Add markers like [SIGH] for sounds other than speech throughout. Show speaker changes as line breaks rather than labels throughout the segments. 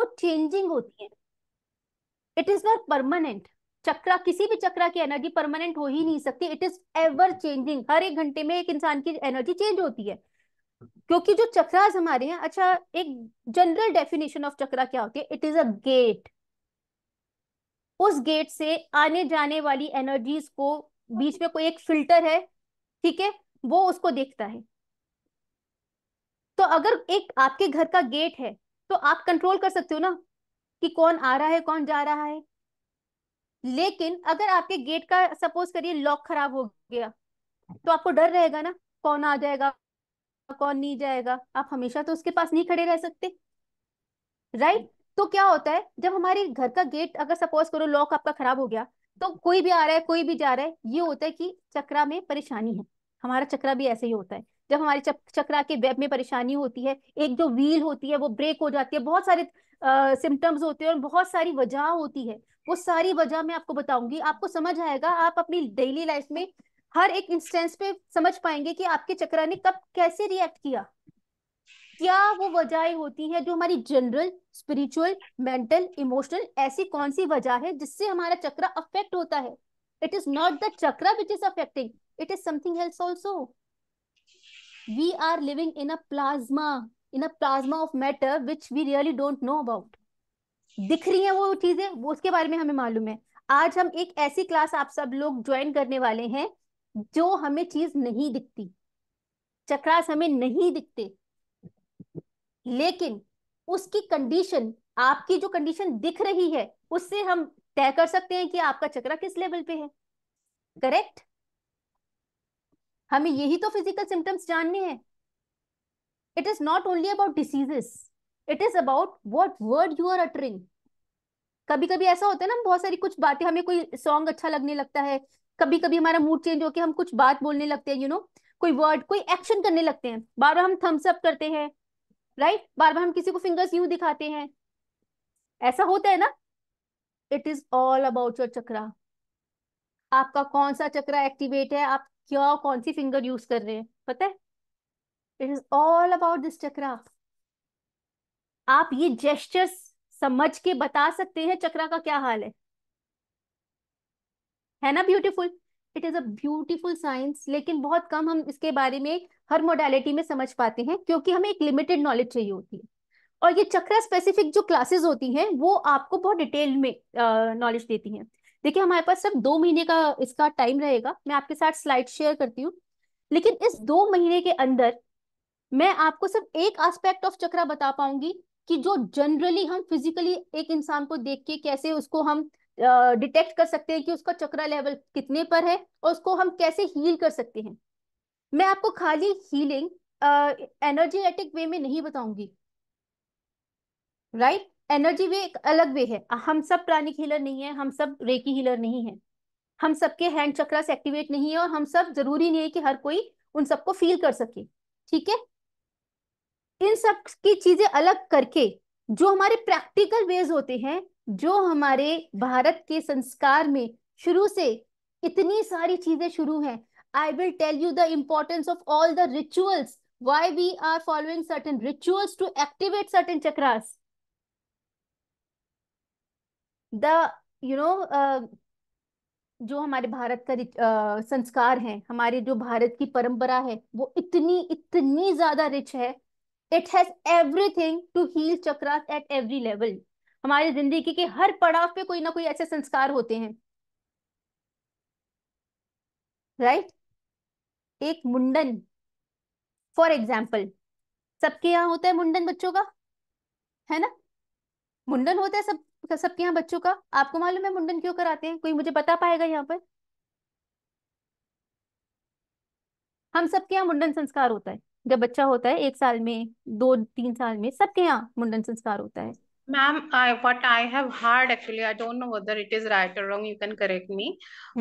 वो तो चेंजिंग होती है it is not permanent chakra किसी भी चक्रा की एनर्जी परमानेंट हो ही नहीं सकती इट इज एवर चेंजिंग हर एक घंटे में एक इंसान की एनर्जी चेंज होती है क्योंकि जो चक्रास हमारे हैं अच्छा एक जनरल डेफिनेशन ऑफ चक्रा क्या होती है इट इज अ गेट उस गेट से आने जाने वाली एनर्जीज को बीच में कोई एक फिल्टर है ठीक है वो उसको देखता है तो अगर एक आपके घर का गेट है तो आप कंट्रोल कर सकते हो ना कि कौन आ रहा है कौन जा रहा है लेकिन अगर आपके गेट का सपोज करिए लॉक खराब हो गया तो आपको डर रहेगा ना कौन आ जाएगा कौन नहीं जाएगा आप हमेशा तो उसके पास नहीं खड़े रह सकते राइट तो क्या होता है जब हमारे घर का गेट अगर सपोज करो लॉक आपका खराब हो गया तो कोई भी आ रहा है कोई भी जा रहा है ये होता है कि चक्रा में परेशानी है हमारा चक्रा भी ऐसे ही होता है जब हमारे चक्रा के वेब में परेशानी होती है एक जो व्हील होती है वो ब्रेक हो जाती है बहुत सारे सिम्टम्स होते हैं और बहुत सारी वजह होती है वो सारी वजह मैं आपको बताऊंगी आपको समझ आएगा आप अपनी डेली लाइफ में हर एक इंस्टेंस पे समझ पाएंगे कि आपके चक्रा ने कब कैसे रिएक्ट किया क्या वो वजह होती है जो हमारी जनरल स्पिरिचुअल मेंटल इमोशनल ऐसी कौन सी वजह है जिससे हमारा चक्रा अफेक्ट होता है it is not the chakra which is affecting it is something else also we are living in a plasma in a plasma of matter which we really don't know about दिख रही है वो चीजें वो उसके बारे में हमें मालूम है आज हम एक ऐसी क्लास आप सब लोग ज्वाइन करने वाले हैं जो हमें चीज नहीं दिखती चक्रास हमें नहीं दिखते लेकिन उसकी कंडीशन आपकी जो कंडीशन दिख रही है उससे हम तय कर सकते हैं कि आपका चक्रा किस लेवल पे है करेक्ट हमें यही तो फिजिकल सिम्टम्स जानने हैं it is not only about diseases it is about what word you are uttering कभी कभी ऐसा होता है ना हम बहुत सारी कुछ बातें हमें कोई सॉन्ग अच्छा लगने लगता है कभी कभी हमारा मूड चेंज होकर हम कुछ बात बोलने लगते हैं यू you नो know? कोई वर्ड कोई एक्शन करने लगते हैं बार बार हम थम्स अप करते हैं राइट right? बार बार हम किसी को फिंगर्स यू दिखाते हैं ऐसा होता है ना it is all about your chakra आपका कौन सा चक्रा एक्टिवेट है आप क्या कौन सी फिंगर यूज कर रहे हैं पता है it is all about this chakra आप ये जेस्टर्स समझ के बता सकते हैं चक्रा का क्या हाल है है ना beautiful it is a beautiful science लेकिन बहुत कम हम इसके बारे में हर मोडालिटी में समझ पाते हैं क्योंकि हमें एक लिमिटेड नॉलेज चाहिए होती है और ये चक्रा स्पेसिफिक जो क्लासेस होती हैं वो आपको बहुत डिटेल में नॉलेज देती हैं देखिए हमारे पास सिर्फ दो महीने का इसका टाइम रहेगा मैं आपके साथ स्लाइड शेयर करती हूँ लेकिन इस दो महीने के अंदर मैं आपको सिर्फ एक एस्पेक्ट ऑफ चक्रा बता पाऊंगी कि जो जनरली हम फिजिकली एक इंसान को देख के कैसे उसको हम डिटेक्ट uh, कर सकते हैं कि उसका चक्रा लेवल कितने पर है और उसको हम कैसे हील कर सकते हैं मैं आपको खाली हीलिंग एनर्जेटिक वे में नहीं बताऊंगी राइट right? एनर्जी वे एक अलग वे है हम सब प्राणिक हीलर नहीं है हम सब रेकी हीलर नहीं है हम सबके हैंड चक्रास एक्टिवेट नहीं है और हम सब जरूरी नहीं है कि हर कोई उन सबको फील कर सके ठीक है इन सब की चीजें अलग करके जो हमारे प्रैक्टिकल वेज होते हैं जो हमारे भारत के संस्कार में शुरू से इतनी सारी चीजें शुरू हैं I will tell you the importance of all the rituals why we are following certain rituals to activate certain chakras the you know जो हमारे भारत का uh, संस्कार है हमारे जो भारत की परंपरा है वो इतनी इतनी ज्यादा रिच है it has everything to heal chakras at every level हमारी जिंदगी के हर पड़ाव पे कोई ना कोई ऐसे संस्कार होते हैं राइट right? एक मुंडन फॉर एग्जाम्पल सबके यहाँ होता है मुंडन बच्चों का है ना मुंडन होता है सब मतलब सबके यहाँ बच्चों का आपको मालूम है मुंडन क्यों कराते हैं कोई मुझे बता पाएगा यहाँ पर हम सबके यहाँ मुंडन संस्कार होता है जब बच्चा होता है एक साल में दो तीन साल में सबके यहाँ मुंडन संस्कार होता है
ma'am I what I have heard actually I don't know whether it is right और wrong you can correct me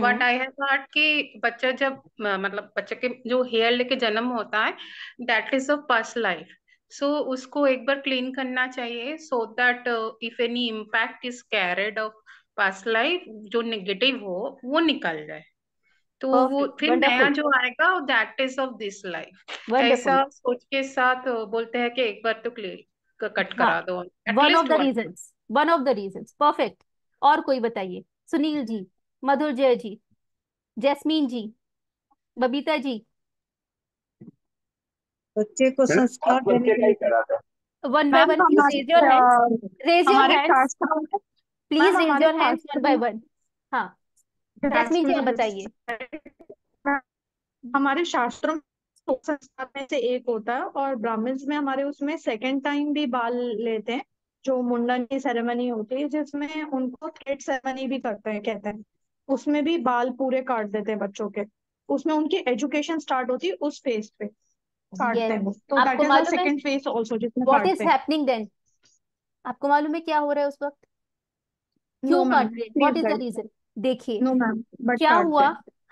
but I have heard कि बच्चा जब मतलब बच्चे के जो हेयर लेके जन्म होता है, that is a first life so so, उसको एक बार क्लीन करना चाहिए so that if any impact is carried of past life जो नेगेटिव हो वो निकल जाए तो okay, वो फिर Wonderful. नया जो आएगा that is of this life ऐसा सोच के साथ uh, बोलते हैं कि एक बार तो क्लियर कट हाँ। करा हाँ, दो one of the
reasons one of the reasons perfect और कोई बताइए सुनील जी मधुर जय जी जैस्मीन जी बबीता जी
बच्चे को संस्कार देने के लिए
one by one please raise your hands raise your hands please raise your hands one by one हाँ रश्मि
जी बताइए हमारे शास्त्रों संस्कार में से एक होता है और ब्राह्मण्स में हमारे उसमें सेकंड टाइम भी बाल लेते हैं जो मुंडन की सेरेमनी होती है जिसमें उनको थ्रेड सेरेमनी भी करते हैं कहते हैं उसमें भी बाल पूरे काट देते हैं बच्चों के उसमें उनकी एजुकेशन स्टार्ट होती है उस फेज पे
व्हाट इज हैपनिंग
देन आपको मालूम है क्या हो रहा है उस वक्त क्यों काट रहे हैं व्हाट इज द रीजन देखिए क्या हुआ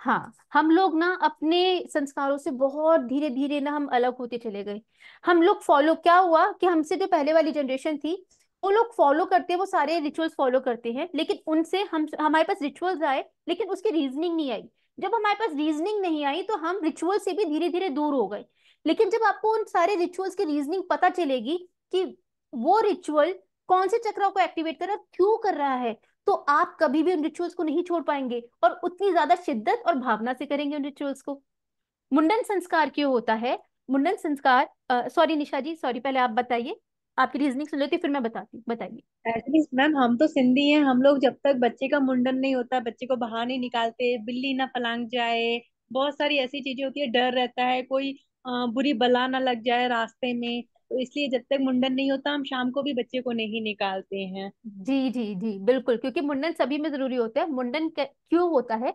हाँ हम लोग ना अपने संस्कारों से बहुत धीरे धीरे ना हम अलग होते चले गए हम लोग फॉलो क्या हुआ कि हमसे जो पहले वाली जनरेशन थी वो लोग फॉलो करते हैं वो सारे रिचुअल्स फॉलो करते हैं लेकिन उनसे हम हमारे पास रिचुअल्स आए लेकिन उसकी रीजनिंग नहीं आई जब हमारे पास रीजनिंग नहीं आई तो हम रिचुअल से भी धीरे धीरे दूर हो गए लेकिन जब आपको उन सारे रिचुअल्स की रीजनिंग पता चलेगी कि वो रिचुअल कौन से चक्र को एक्टिवेट कर रहा है क्यों कर रहा है तो आप कभी भी उन रिचुअल्स को नहीं छोड़ पाएंगे और उतनी ज्यादा शिद्दत और भावना से करेंगे उन रिचुअल्स को मुंडन संस्कार क्यों होता है मुंडन संस्कार सॉरी निशा जी सॉरी पहले आप बताइए आपकी रीजनिंग सुन लेती तो फिर मैं बताती बताइए मैम हम तो सिंधी हैं हम लोग जब तक बच्चे का मुंडन नहीं होता बच्चे को बाहर नहीं निकालते
बिल्ली ना फलांग जाए बहुत सारी ऐसी चीजें होती है डर रहता है कोई बुरी
बला ना लग जाए रास्ते में तो इसलिए जब तक मुंडन नहीं होता हम शाम को भी बच्चे को नहीं निकालते हैं जी जी जी बिल्कुल क्योंकि मुंडन सभी में जरूरी होता है मुंडन क्यों होता है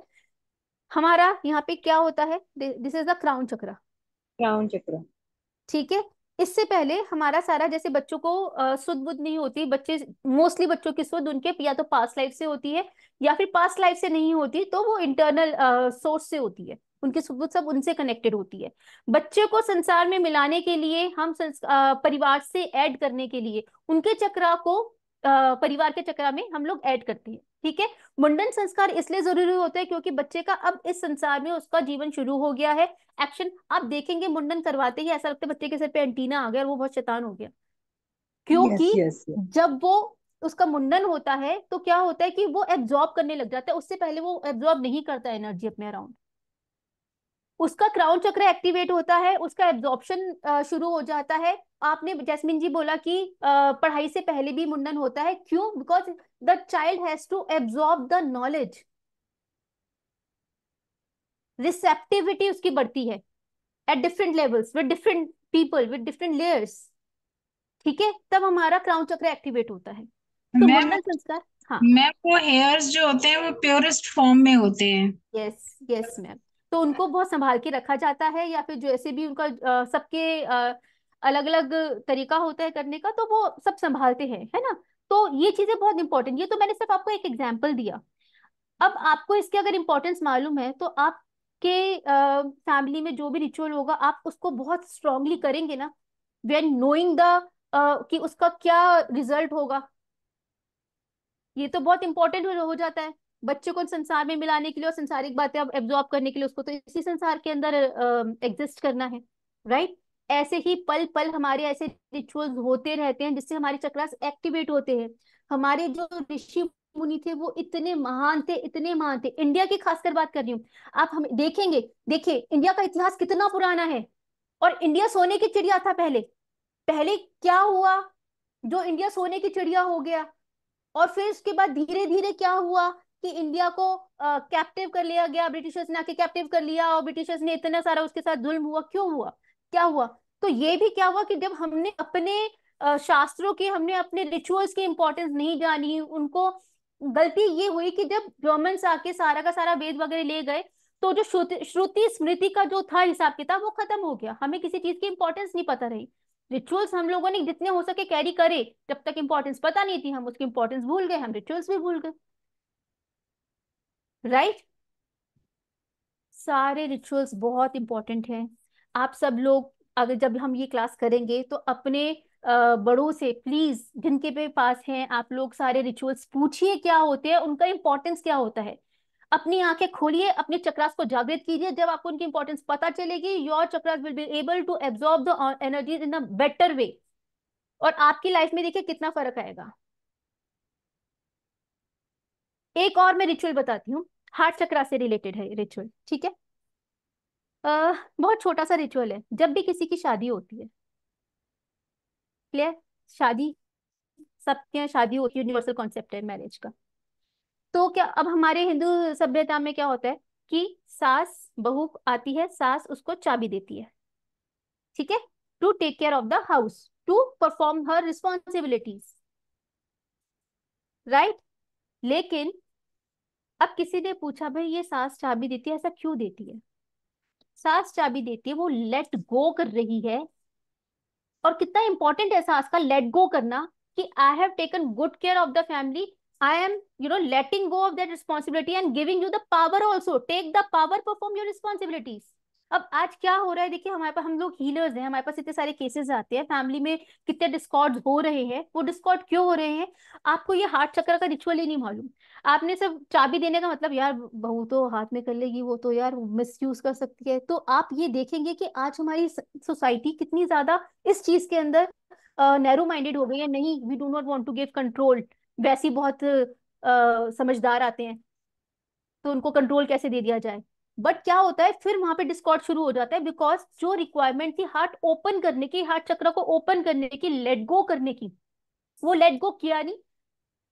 हमारा यहाँ पे क्या होता है this is the crown chakra crown chakra ठीक है इससे पहले हमारा सारा जैसे बच्चों को शुद्ध बुद्ध नहीं होती बच्चे मोस्टली बच्चों की शुद्ध उनके या तो पास लाइफ से होती है या फिर पास लाइफ से नहीं होती तो वो इंटरनल सोर्स से होती है उनकी सुध बुद्ध सब उनसे कनेक्टेड होती है बच्चे को संसार में मिलाने के लिए हम आ, परिवार से ऐड करने के लिए उनके चक्रा को परिवार के चक्र में हम लोग ऐड करते हैं ठीक है मुंडन संस्कार इसलिए जरूरी होते हैं क्योंकि बच्चे का अब इस संसार में उसका जीवन शुरू हो गया है एक्शन आप देखेंगे मुंडन करवाते ही ऐसा लगता है बच्चे के सिर पे एंटीना आ गया और वो बहुत शैतान हो गया क्योंकि yes, yes, yes. जब वो उसका मुंडन होता है तो क्या होता है कि वो एब्जॉर्ब करने लग जाता है उससे पहले वो एब्जॉर्ब नहीं करता एनर्जी अपने अराउंड उसका क्राउन चक्र एक्टिवेट होता है उसका एब्जॉर्प्शन शुरू हो जाता है आपने जैस्मिन जी बोला कि पढ़ाई से पहले भी मुंडन होता है क्यों because the child has to absorb the knowledge receptivity उसकी बढ़ती है at different levels with different people with different layers ठीक है तब हमारा क्राउन चक्र एक्टिवेट होता है तो मुंडन संस्कार हाँ मैम वो हेयर्स जो होते हैं वो प्योरेस्ट फॉर्म में होते हैं यस यस मैम तो उनको बहुत संभाल के रखा जाता है या फिर जैसे भी उनका सबके अलग अलग तरीका होता है करने का तो वो सब संभालते हैं है ना तो ये चीजें बहुत इंपॉर्टेंट ये तो मैंने सिर्फ आपको एक एग्जाम्पल दिया अब आपको इसके अगर इम्पोर्टेंस मालूम है तो आपके फैमिली में जो भी रिचुअल होगा आप उसको बहुत स्ट्रांगली करेंगे ना वेन नोइंग द कि उसका क्या रिजल्ट होगा ये तो बहुत इंपॉर्टेंट हो जाता है बच्चे को संसार में मिलाने के लिए और संसारिक बातें अब एब्जॉर्ब करने के लिए उसको तो इसी संसार के अंदर एग्जिस्ट करना है राइट ऐसे ही पल पल हमारे ऐसे रिचुअल्स होते रहते हैं जिससे हमारे चक्रास एक्टिवेट होते हैं हमारे जो ऋषि मुनि थे वो इतने महान थे इतने महान थे इंडिया की खासकर बात कर रही हूँ आप हम देखेंगे देखिए इंडिया का इतिहास कितना पुराना है और इंडिया सोने की चिड़िया था पहले पहले क्या हुआ जो इंडिया सोने की चिड़िया हो गया और फिर उसके बाद धीरे धीरे क्या हुआ कि इंडिया को कैप्टिव कर लिया गया ब्रिटिशर्स ने आके कैप्टिव कर लिया और ब्रिटिशर्स ने इतना सारा उसके साथ जुल्म हुआ क्यों हुआ क्या हुआ तो ये भी क्या हुआ कि जब हमने अपने शास्त्रों के हमने अपने रिचुअल्स की इंपॉर्टेंस नहीं जानी उनको गलती ये हुई कि जब जर्मन आके सारा का सारा वेद वगैरह ले गए तो जो श्रुति स्मृति का जो था हिसाब किताब वो खत्म हो गया हमें किसी चीज की इंपॉर्टेंस नहीं पता रही रिचुअल्स हम लोगों ने जितने हो सके कैरी करे जब तक इंपॉर्टेंस पता नहीं थी हम उसकी इंपॉर्टेंस भूल गए हम रिचुअल्स भी भूल गए राइट सारे रिचुअल्स बहुत इंपॉर्टेंट हैं आप सब लोग अगर जब हम ये क्लास करेंगे तो अपने बड़ों से प्लीज जिनके पे पास हैं आप लोग सारे रिचुअल्स पूछिए क्या होते हैं उनका इंपॉर्टेंस क्या होता है अपनी आंखें खोलिए अपने चक्रास को जागृत कीजिए जब आपको उनकी इंपॉर्टेंस पता चलेगी your chakras will be able to absorb the energies in a better way और आपकी लाइफ में देखिए कितना फर्क आएगा एक और मैं रिचुअल बताती हूँ हार्ट चक्रा से रिलेटेड है रिचुअल ठीक है बहुत छोटा सा रिचुअल है जब भी किसी की शादी होती है क्लियर शादी सबके यहाँ शादी होती है यूनिवर्सल कॉन्सेप्ट है मैरिज का तो क्या अब हमारे हिंदू सभ्यता में क्या होता है कि सास बहू आती है सास उसको चाबी देती है ठीक है to take care of the house to perform her responsibilities right लेकिन अब किसी ने पूछा भाई ये सास चाबी देती है ऐसा क्यों देती है सास चाबी देती है वो लेट गो कर रही है और कितना इंपॉर्टेंट है सास का लेट गो करना कि I have taken good care of the family I am you know letting go of that responsibility and giving you the power also take the power perform your responsibilities अब आज क्या हो रहा है देखिए हमारे पास हम लोग हीलर्स हैं हमारे पास इतने सारे केसेस आते हैं फैमिली में कितने डिस्कॉर्ड हो रहे हैं वो डिस्कॉर्ड क्यों हो रहे हैं आपको ये हार्ट चक्र का रिचुअल ही नहीं मालूम आपने सब चाबी देने का मतलब यार बहू तो हाथ में कर लेगी वो तो यार मिस यूज कर सकती है तो आप ये देखेंगे कि आज हमारी सोसाइटी कितनी ज्यादा इस चीज के अंदर नैरो माइंडेड हो गई है नहीं we do not want to give control वैसी बहुत uh, समझदार आते हैं तो उनको कंट्रोल कैसे दे दिया जाए बट क्या होता है फिर वहां पे डिस्कॉर्ड शुरू हो जाता है बिकॉज जो रिक्वायरमेंट थी हार्ट ओपन करने की हार्ट चक्र को ओपन करने की लेट गो करने की वो लेट गो किया नहीं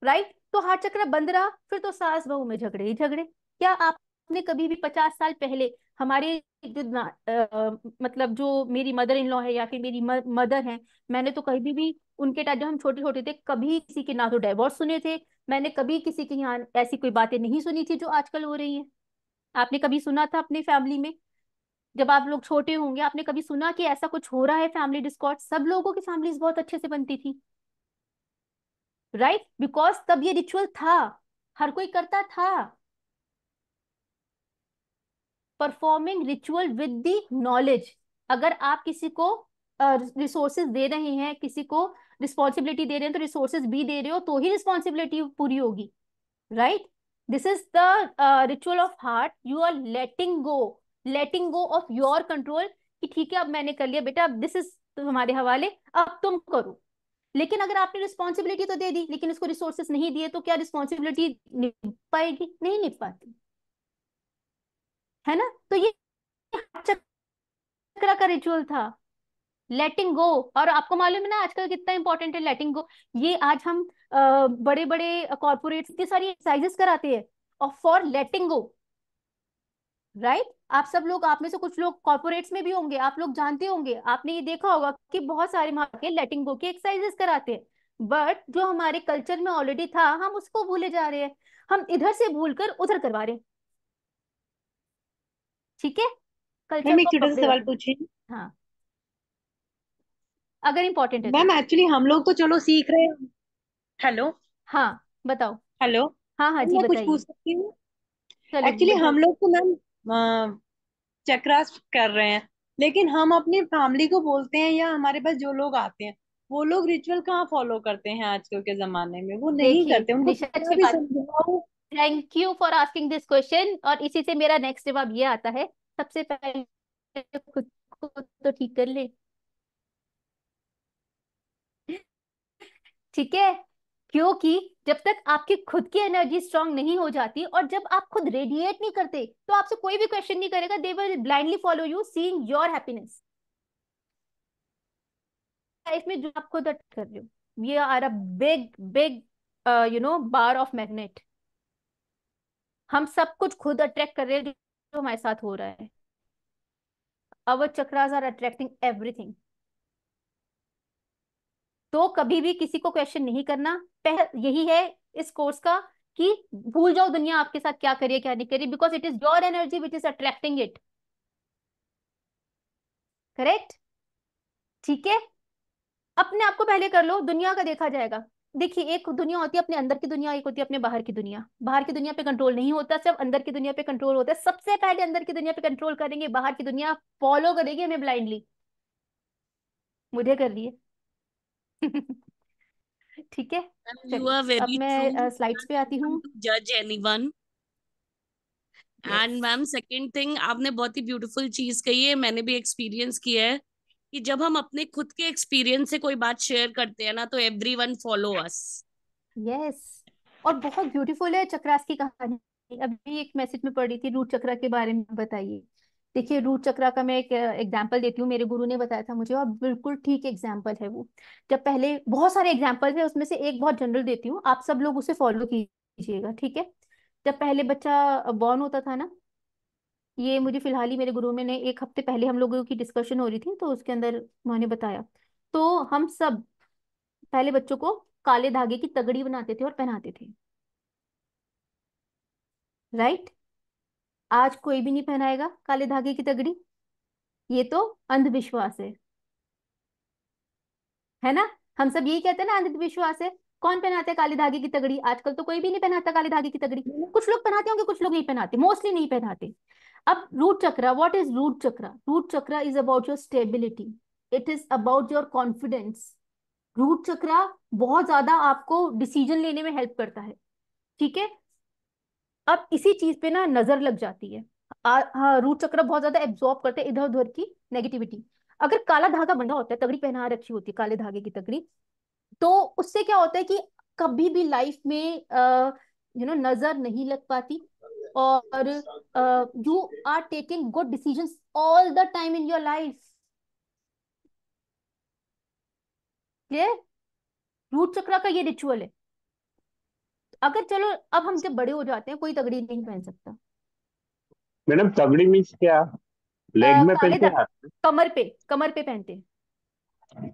राइट तो हार्ट चक्र बंद रहा फिर तो सास बहू में झगड़े ही झगड़े क्या आपने कभी भी पचास साल पहले हमारे जो आ, मतलब जो मेरी मदर इन लॉ है या फिर मेरी म, मदर है मैंने तो कभी भी उनके टाइम जब हम छोटे छोटे थे कभी किसी के ना तो डाइवोर्स सुने थे मैंने कभी किसी के यहाँ ऐसी कोई बातें नहीं सुनी थी जो आजकल हो रही है आपने कभी सुना था अपनी फैमिली में जब आप लोग छोटे होंगे आपने कभी सुना कि ऐसा कुछ हो रहा है फैमिली डिस्कॉर्ड सब लोगों की फैमिलीज बहुत अच्छे से बनती थी राइट right? बिकॉज तब ये रिचुअल था हर कोई करता था performing ritual with the knowledge अगर आप किसी को रिसोर्सेज uh, दे रहे हैं किसी को रिस्पॉन्सिबिलिटी दे रहे हैं तो रिसोर्सेज भी दे रहे हो तो ही रिस्पॉन्सिबिलिटी पूरी होगी right right? This is the ritual of heart you are letting go letting go of your control control कि ठीक है अब मैंने कर लिया बेटा अब दिस इज तुम्हारे हवाले अब तुम करो लेकिन अगर आपने रिस्पॉन्सिबिलिटी तो दे दी लेकिन उसको रिसोर्सेस नहीं दिए तो क्या रिस्पॉन्सिबिलिटी निभ पाएगी नहीं निभ पाती है ना तो ये चक्र का रिचुअल था लेटिंग गो और आपको मालूम है ना आजकल कितना इंपॉर्टेंट है लेटिंग गो ये आज हम बड़े बड़े कॉर्पोरेट इतनी सारी एक्सरसाइजेस कराते हैं और फॉर लेटिंग गो राइट आप सब लोग आप में से कुछ लोग कॉर्पोरेट्स में भी होंगे आप लोग जानते होंगे आपने ये देखा होगा कि बहुत सारे वहां के लेटिंग गो की एक्सरसाइजेस कराते हैं बट जो हमारे कल्चर में ऑलरेडी था हम उसको भूले जा रहे हैं हम इधर से भूल कर उधर करवा रहे ठीक है कल्चर में छोटा सा सवाल पूछें हाँ अगर इम्पोर्टेंट है मैम एक्चुअली तो। हम लोग तो चलो सीख रहे हैं हेलो हाँ बताओ हेलो हाँ हाँ जी मैं कुछ बताइए पूछ सकती हूँ चलो जी एक्चुअली हम बताओ लोग
तो मैम चक्रास कर रहे हैं लेकिन हम अपनी फैमिली को बोलते
हैं या हमारे पास जो लोग आते हैं वो लोग रिचुअल कहाँ फॉलो करते हैं आजकल के जमाने में वो नहीं देखिए करते उनको निशा कितना अच्छी भी बात समझाओ thank you for asking this question और इसी से मेरा नेक्स्ट जवाब ये आता है सबसे पहले खुद को तो ठीक कर ले ठीक है क्योंकि जब तक आपकी खुद की एनर्जी स्ट्रांग नहीं हो जाती और जब आप खुद रेडिएट नहीं करते तो आपसे कोई भी क्वेश्चन नहीं करेगा they will blindly follow you seeing your happiness life में जो आप खुद अट कर रहे हो we are a big big you know bar of magnet हम सब कुछ खुद अट्रैक्ट कर रहे हैं जो हमारे साथ हो रहा है our chakras are attracting everything तो कभी भी किसी को क्वेश्चन नहीं करना पह, यही है इस कोर्स का कि भूल जाओ दुनिया आपके साथ क्या करिए क्या नहीं करिए because it is your energy which is attracting it correct ठीक है अपने आप को पहले कर लो दुनिया का देखा जाएगा देखिए एक दुनिया होती है अपने अंदर की दुनिया एक होती है अपने बाहर की दुनिया बाहर की दुनिया पे कंट्रोल नहीं होता सिर्फ अंदर की दुनिया पे कंट्रोल होता है सबसे पहले अंदर की दुनिया पे कंट्रोल करेंगे बाहर की दुनिया फॉलो करेगी हमें ब्लाइंडली मुझे कर रही है [LAUGHS] ठीक है चलिए अब मैं स्लाइड्स पे आती हूँ
जज anyone and ma'am second thing आपने बहुत ही ब्यूटीफुल चीज कही है मैंने भी एक्सपीरियंस किया है कि जब हम अपने खुद के एक्सपीरियंस से कोई बात शेयर करते हैं ना तो एवरीवन फॉलो अस
यस और बहुत ब्यूटीफुल है चक्रास की कहानी अभी एक मैसेज में पढ़ी थी रूट चक्रा के बारे में बताइए देखिए रूट चक्रा का मैं एक एग्जाम्पल देती हूँ मेरे गुरु ने बताया था मुझे और बिल्कुल ठीक एग्जाम्पल है वो जब पहले बहुत सारे एग्जाम्पल है उसमें से एक बहुत जनरल देती हूँ आप सब लोग उसे फॉलो कीजिएगा ठीक है जब पहले बच्चा बॉर्न होता था ना ये मुझे फिलहाल ही मेरे गुरु ने एक हफ्ते पहले हम लोगों की डिस्कशन हो रही थी तो उसके अंदर उन्होंने बताया तो हम सब पहले बच्चों को काले धागे की तगड़ी बनाते थे और पहनाते थे राइट आज कोई भी नहीं पहनाएगा काले धागे की तगड़ी ये तो अंधविश्वास है है ना हम सब यही कहते हैं ना अंधविश्वास है कौन पहनाते हैं काले धागे की तगड़ी आजकल तो कोई भी नहीं पहनाता काले धागे की तगड़ी कुछ लोग पहनाते होंगे कुछ लोग नहीं पहनाते मोस्टली नहीं पहनाते अब root chakra what is root chakra root chakra is about your stability it is about your confidence root chakra बहुत ज्यादा आपको डिसीजन लेने में हेल्प करता है ठीक है अब इसी चीज पे ना नजर लग जाती है हाँ, रूट चक्र बहुत ज्यादा एब्जॉर्ब करते हैं इधर उधर की नेगेटिविटी अगर काला धागा बंधा होता है तगड़ी पहना रखी होती है काले धागे की तगड़ी तो उससे क्या होता है कि कभी भी लाइफ में यू नो नजर नहीं लग पाती और you are taking good decision all the time in your life clear root chakra का ये रिचुअल है अगर चलो अब हम जब बड़े हो जाते हैं कोई तगड़ी नहीं पहन सकता
मैडम तगड़ी मीन्स क्या लेग में पहनते हैं
कमर पे कमर पे पहनते हैं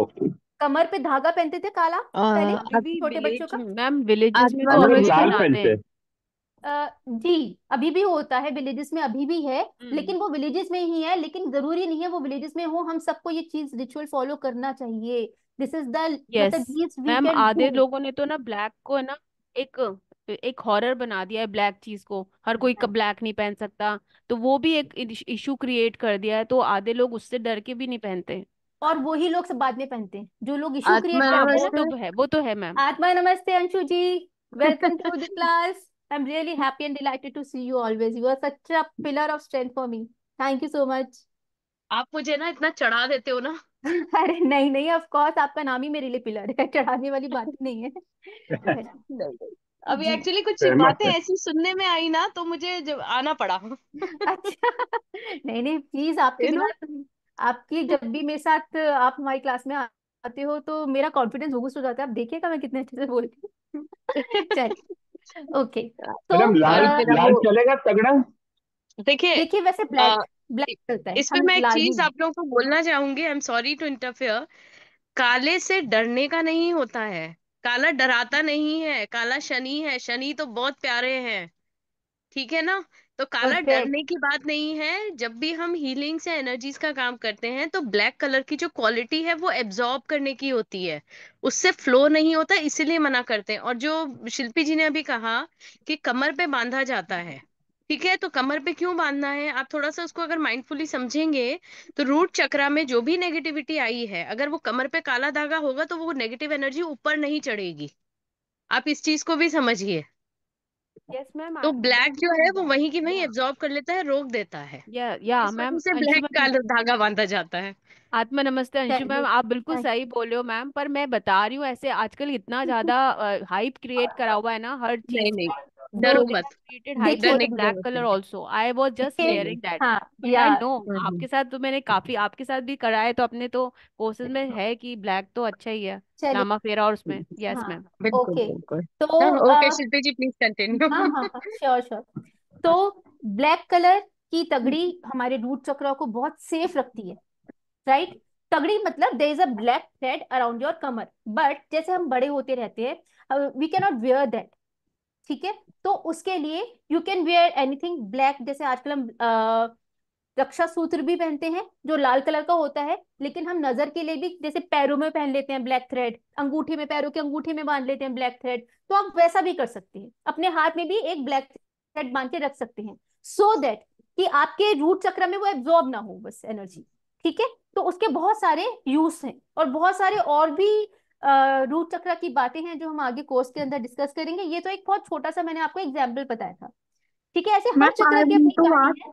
ओके कमर पे धागा पहनते थे काला पहले छोटे बच्चों का मैम विलेजेस में तो ऑलरेडी पहनते हैं जी अभी भी होता है विलेजेस में अभी भी है हम्म। लेकिन वो विलेजेस में ही है लेकिन जरूरी नहीं है वो विलेजेस में हो हम सबको ये चीज रिचुअल फॉलो करना चाहिए दिस इज द मैम आधे लोगों
ने तो ना ब्लैक को है ना एक एक हॉरर बना दिया है ब्लैक चीज को हर कोई का हाँ। ब्लैक नहीं पहन सकता तो वो भी एक इशू क्रिएट कर दिया है तो आधे लोग उससे डर के भी नहीं पहनते
और वही लोग सब बाद में पहनते हैं जो लोग इशू क्रिएट करते हैं वो तो है
वो तो है मैम
आत्मा नमस्ते Anshu ji welcome to the class I am really happy and delighted to see you always you are such a pillar of strength for me thank you so much
आप मुझे ना इतना चढ़ा देते हो ना
अरे नहीं नहीं ऑफ कोर्स आपका नाम ही मेरे लिए पिलर है चढ़ाने वाली बात [LAUGHS] नहीं है नहीं, नहीं। अभी एक्चुअली कुछ बातें ऐसी सुनने में आई ना तो मुझे जब आना पड़ा अच्छा नहीं नहीं प्लीज आपके साथ आपकी जब भी मेरे साथ आप हमारी क्लास में आते हो तो मेरा कॉन्फिडेंस बूस्ट हो जाता है आप देखिएगा मैं कितने अच्छे से बोलती हूँ [LAUGHS] चलिए ओके तो लाल लाल
चलेगा तगड़ा
देखिए देखिए वैसे ब्लैक ब्लैक चलता है इसमें मैं एक चीज आप
लोगों को बोलना चाहूंगी I am sorry to interfere काले से डरने का नहीं होता है काला डराता नहीं है काला शनि है शनि तो बहुत प्यारे हैं ठीक है ना तो काला okay. डरने की बात नहीं है जब भी हम हीलिंग्स या एनर्जीज का काम करते हैं तो ब्लैक कलर की जो क्वालिटी है वो एब्जॉर्ब करने की होती है उससे फ्लो नहीं होता इसीलिए मना करते हैं और जो शिल्पी जी ने अभी कहा कि कमर पे बांधा जाता है ठीक है तो कमर पे क्यों बांधना है आप थोड़ा सा उसको अगर माइंडफुली समझेंगे तो रूट चक्रा में जो भी नेगेटिविटी आई है अगर वो कमर पे काला धागा होगा तो वो नेगेटिव एनर्जी ऊपर नहीं चढ़ेगी आप इस चीज को भी समझिए yes, तो ब्लैक जो है वो वहीं की वहीं एब्जॉर्ब कर लेता है रोक देता है या या मैम उसे ब्लैक काला धागा बांधा जाता है आत्मा नमस्ते अंशु मैम आप बिल्कुल सही बोल रहे हो मैम पर मैं बता रही हूँ ऐसे आजकल इतना ज्यादा हाइप क्रिएट करा हुआ है ना हर चीज नहीं नहीं डरो मत black colour also I was just hearing that no आपके साथ तो मैंने काफी आपके साथ भी करा है तो अपने तो कोर्सेज में है कि ब्लैक तो अच्छा ही है नामा फेरा और उसमें यस मैम ओके तो ओके हाँ, हाँ, Shilpi
ji please continue sure sure तो ब्लैक कलर की तगड़ी हमारे रूट चक्र को बहुत सेफ रखती है राइट तगड़ी मतलब there is a black thread around your कमर बट जैसे हम बड़े होते रहते हैं we can not wear that ठीक है तो उसके लिए you can wear anything black जैसे आजकल हम रक्षा सूत्र भी पहनते हैं जो लाल कलर का होता है लेकिन हम नजर के लिए भी जैसे पैरों में पहन लेते हैं ब्लैक थ्रेड अंगूठे में पैरों के अंगूठे में बांध लेते हैं ब्लैक थ्रेड तो आप वैसा भी कर सकते हैं अपने हाथ में भी एक ब्लैक थ्रेड बांध के रख सकते हैं सो so दैट कि आपके रूट चक्र में वो एब्जॉर्ब ना हो बस एनर्जी ठीक है तो उसके बहुत सारे यूज हैं और बहुत सारे और भी रूट चक्र की बातें हैं जो हम आगे कोर्स के अंदर डिस्कस करेंगे ये तो एक बहुत छोटा सा मैंने आपको एग्जाम्पल बताया था ठीक है ऐसे हर चक्र की अपनी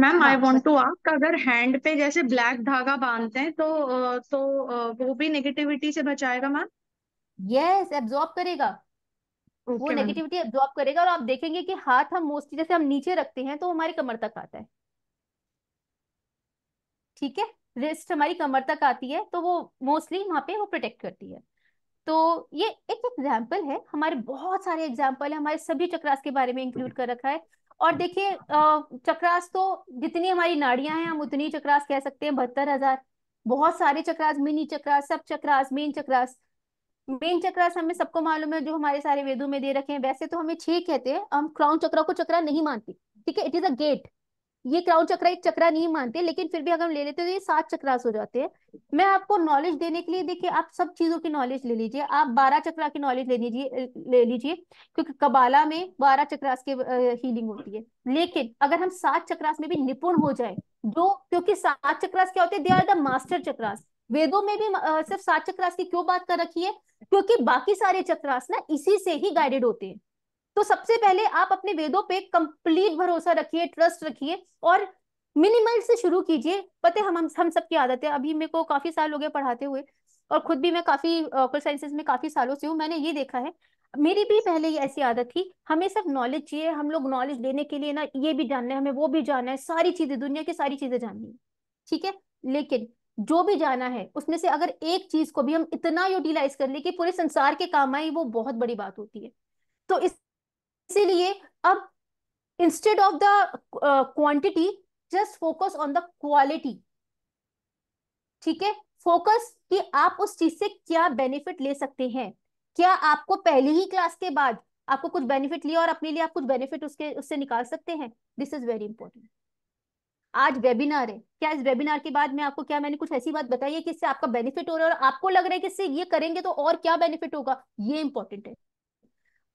ma'am I want to ask अगर हैंड पे जैसे ब्लैक धागा बांधते हैं
तो तो वो भी नेगेटिविटी से बचाएगा मैम यस एब्जॉर्ब करेगा okay, वो नेगेटिविटी एब्जॉर्ब करेगा और आप देखेंगे कि हाथ हम मोस्टली जैसे हम नीचे रखते हैं तो हमारी कमर तक आता है ठीक है रिस्ट हमारी कमर तक आती है तो वो मोस्टली वहां पे वो प्रोटेक्ट करती है तो ये एक एग्जाम्पल है हमारे बहुत सारे एग्जाम्पल है हमारे सभी चक्रास के बारे में इंक्लूड कर रखा है और देखिए चक्रास तो जितनी हमारी नाड़ियां हैं हम उतनी चक्रास कह सकते हैं बहत्तर हजार बहुत सारे चक्रास मिनी चक्रास सब चक्रास मेन चक्रास मेन चक्रास हमें सबको मालूम है जो हमारे सारे वेदों में दे रखे हैं वैसे तो हमें छह कहते हैं हम क्राउन चक्र को चक्रा नहीं मानते ठीक है इट इज अ गेट ये क्राउन चक्रा एक चक्रा नहीं मानते लेकिन फिर भी अगर हम ले लेते हैं तो ये सात चक्रास हो जाते हैं मैं आपको नॉलेज देने के लिए देखिए आप सब चीजों की नॉलेज ले लीजिए आप बारह चक्रा की नॉलेज ले लीजिए ले लीजिए क्योंकि कबाला में बारह चक्रास की हीलिंग होती है लेकिन अगर हम सात चक्रास में भी निपुण हो जाए जो क्योंकि सात चक्रास क्या होते हैं they are the master chakras वेदों में भी सिर्फ सात चक्रास की क्यों बात कर रखी है क्योंकि बाकी सारे चक्रास ना इसी से ही गाइडेड होते हैं तो सबसे पहले आप अपने वेदों पे कंप्लीट भरोसा रखिए ट्रस्ट रखिए और मिनिमल से शुरू कीजिए पते हम हम, हम सबकी आदत है अभी मेरे को काफी साल हो गए पढ़ाते हुए और खुद भी मैं काफी ऑकल में काफी सालों से हूँ मैंने ये देखा है मेरी भी पहले ये ऐसी आदत थी हमें सब नॉलेज चाहिए हम लोग नॉलेज देने के लिए ना ये भी जानना है हमें वो भी जानना है सारी चीजें दुनिया की सारी चीजें जाननी है ठीक है लेकिन जो भी जाना है उसमें से अगर एक चीज को भी हम इतना यूटिलाइज कर ले कि पूरे संसार के काम आए वो बहुत बड़ी बात होती है तो इस इसीलिए अब instead of the quantity just focus on the quality ठीक है फोकस कि आप उस चीज से क्या बेनिफिट ले सकते हैं क्या आपको पहले ही क्लास के बाद आपको कुछ बेनिफिट लिया और अपने लिए आप कुछ बेनिफिट उसके उससे निकाल सकते हैं दिस इज वेरी इंपॉर्टेंट आज वेबिनार है क्या इस वेबिनार के बाद में आपको क्या मैंने कुछ ऐसी बात बताई है कि इससे आपका बेनिफिट हो रहा है और आपको लग रहा है कि इससे ये करेंगे तो और क्या बेनिफिट होगा ये इंपॉर्टेंट है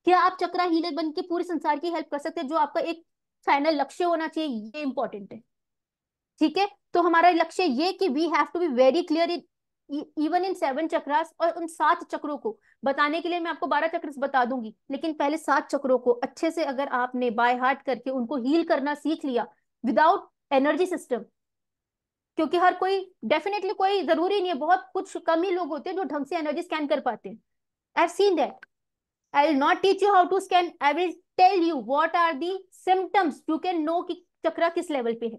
क्या आप चक्रा हीलर बन के पूरे संसार की हेल्प कर सकते हैं जो आपका एक फाइनल लक्ष्य होना चाहिए ये इंपॉर्टेंट है ठीक है तो हमारा लक्ष्य ये कि we have to be very clear in even in seven chakras और उन सात चक्रों को बताने के लिए मैं आपको बारह चक्र बता दूंगी लेकिन पहले सात चक्रों को अच्छे से अगर आपने बाय हार्ट करके उनको हील करना सीख लिया विदाउट एनर्जी सिस्टम क्योंकि हर कोई डेफिनेटली कोई जरूरी नहीं है बहुत कुछ कम ही लोग होते हैं जो ढंग से एनर्जी स्कैन कर पाते हैं I seen that I will not teach you how to scan I will tell you what are the symptoms you can know कि चक्रा किस लेवल पे है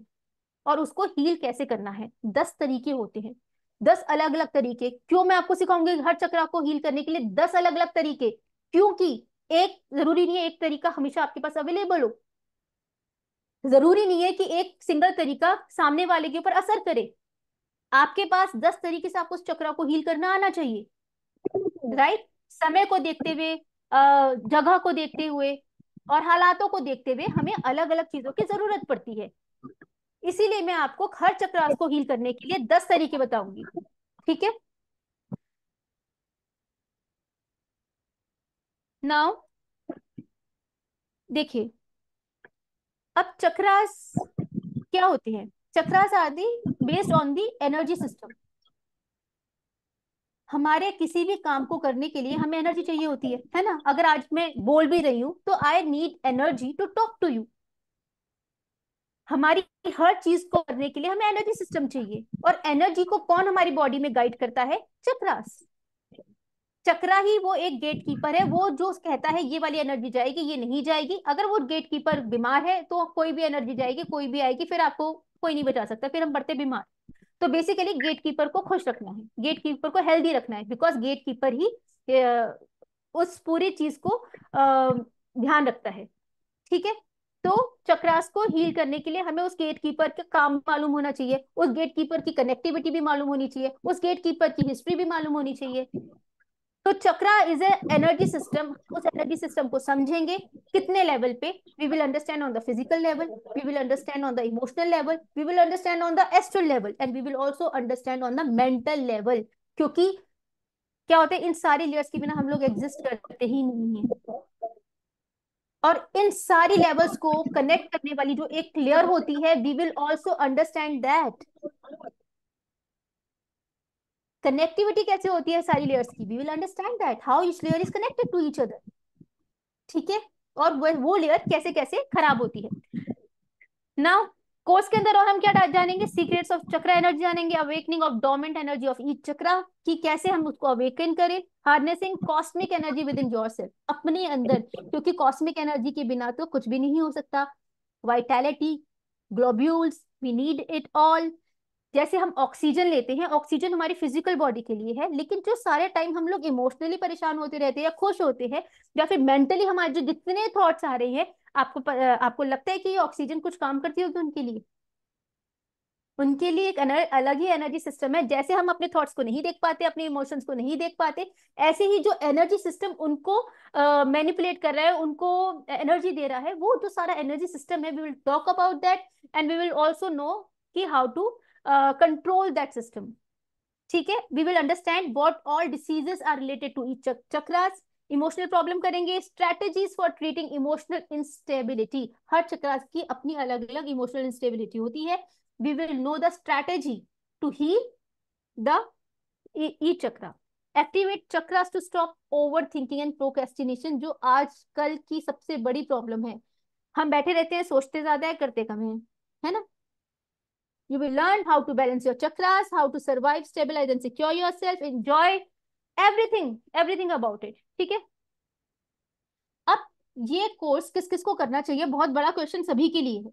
और उसको हील कैसे करना है दस तरीके होते हैं दस अलग अलग तरीके क्यों मैं आपको सिखाऊंगी हर चक्रा को हील करने के लिए दस अलग अलग तरीके क्योंकि एक जरूरी नहीं है एक तरीका हमेशा आपके पास अवेलेबल हो जरूरी नहीं है कि एक सिंगल तरीका सामने वाले के ऊपर असर करे आपके पास दस तरीके से आपको उस चक्रा को हील करना आना चाहिए राइट समय को देखते हुए जगह को देखते हुए और हालातों को देखते हुए हमें अलग अलग चीजों की जरूरत पड़ती है इसीलिए मैं आपको हर चक्रास को हील करने के लिए दस तरीके बताऊंगी ठीक है नाउ देखिए अब चक्रास क्या होते हैं चक्रास आदि based on the energy system हमारे किसी भी काम को करने के लिए हमें एनर्जी चाहिए होती है है ना अगर आज मैं बोल भी रही हूँ तो I need energy to talk to you हमारी हर चीज को करने के लिए हमें एनर्जी सिस्टम चाहिए और एनर्जी को कौन हमारी बॉडी में गाइड करता है चक्रास चक्रा ही वो एक गेट कीपर है वो जो कहता है ये वाली एनर्जी जाएगी ये नहीं जाएगी अगर वो गेट कीपर बीमार है तो कोई भी एनर्जी जाएगी कोई भी आएगी फिर आपको कोई नहीं बचा सकता फिर हम पड़ते बीमार तो बेसिकली गेट कीपर को खुश रखना है गेट कीपर को हेल्दी रखना है बिकॉज गेट कीपर ही उस पूरी चीज को ध्यान रखता है ठीक है तो चक्रास को हील करने के लिए हमें उस गेट कीपर का काम मालूम होना चाहिए उस गेट कीपर की कनेक्टिविटी भी मालूम होनी चाहिए उस गेट कीपर की हिस्ट्री भी मालूम होनी चाहिए तो chakra is a energy system उस एनर्जी सिस्टम को समझेंगे कितने लेवल पे we will understand on the physical level we will understand on the emotional level we will understand on the astral level and we will also understand on the mental level क्योंकि क्या होता है इन सारे layers के बिना हम लोग exist करते ही नहीं है और इन सारी लेवल्स को कनेक्ट करने वाली जो एक लेयर होती है we will also understand that connectivity कैसे होती है सारी लेयर्स की we will understand that how each layer is connected to each other ठीक है और वो, वो लेयर कैसे कैसे खराब होती है नाउ कोर्स के अंदर और हम क्या जानेंगे सीक्रेट्स ऑफ चक्र एनर्जी जानेंगे awakening of dormant energy of each chakra की कैसे हम उसको अवेकन करें harnessing cosmic energy within yourself अपने अंदर क्योंकि कॉस्मिक एनर्जी के बिना तो कुछ भी नहीं हो सकता vitality globules we need it all जैसे हम ऑक्सीजन लेते हैं ऑक्सीजन हमारी फिजिकल बॉडी के लिए है लेकिन जो सारे टाइम हम लोग इमोशनली परेशान होते रहते हैं या खुश होते हैं या फिर मेंटली हमारे जो जितने थॉट्स आ रहे हैं आपको आपको लगता है कि ये ऑक्सीजन कुछ काम करती होगी उनके लिए उनके लिए एक अलग ही एनर्जी सिस्टम है जैसे हम अपने थॉट्स को नहीं देख पाते अपने इमोशंस को नहीं देख पाते ऐसे ही जो एनर्जी सिस्टम उनको मैनिपुलेट uh, कर रहा है उनको एनर्जी दे रहा है वो जो सारा एनर्जी सिस्टम है we will talk about that and we will also know कि how to control that system ठीक है we will understand what all diseases are related to each chakras emotional problem करेंगे strategies for treating emotional instability हर चक्रास की अपनी अलग अलग emotional instability होती है we will know the strategy to heal the each chakra activate chakras to stop over thinking and procrastination जो आज कल की सबसे बड़ी प्रॉब्लम है हम बैठे रहते हैं सोचते ज्यादा है करते कम है है ना You will learn how to balance your chakras, how to survive, stabilize and secure yourself, enjoy everything, everything about it. ठीक है अब ये कोर्स किस किस को करना चाहिए बहुत बड़ा क्वेश्चन सभी के लिए है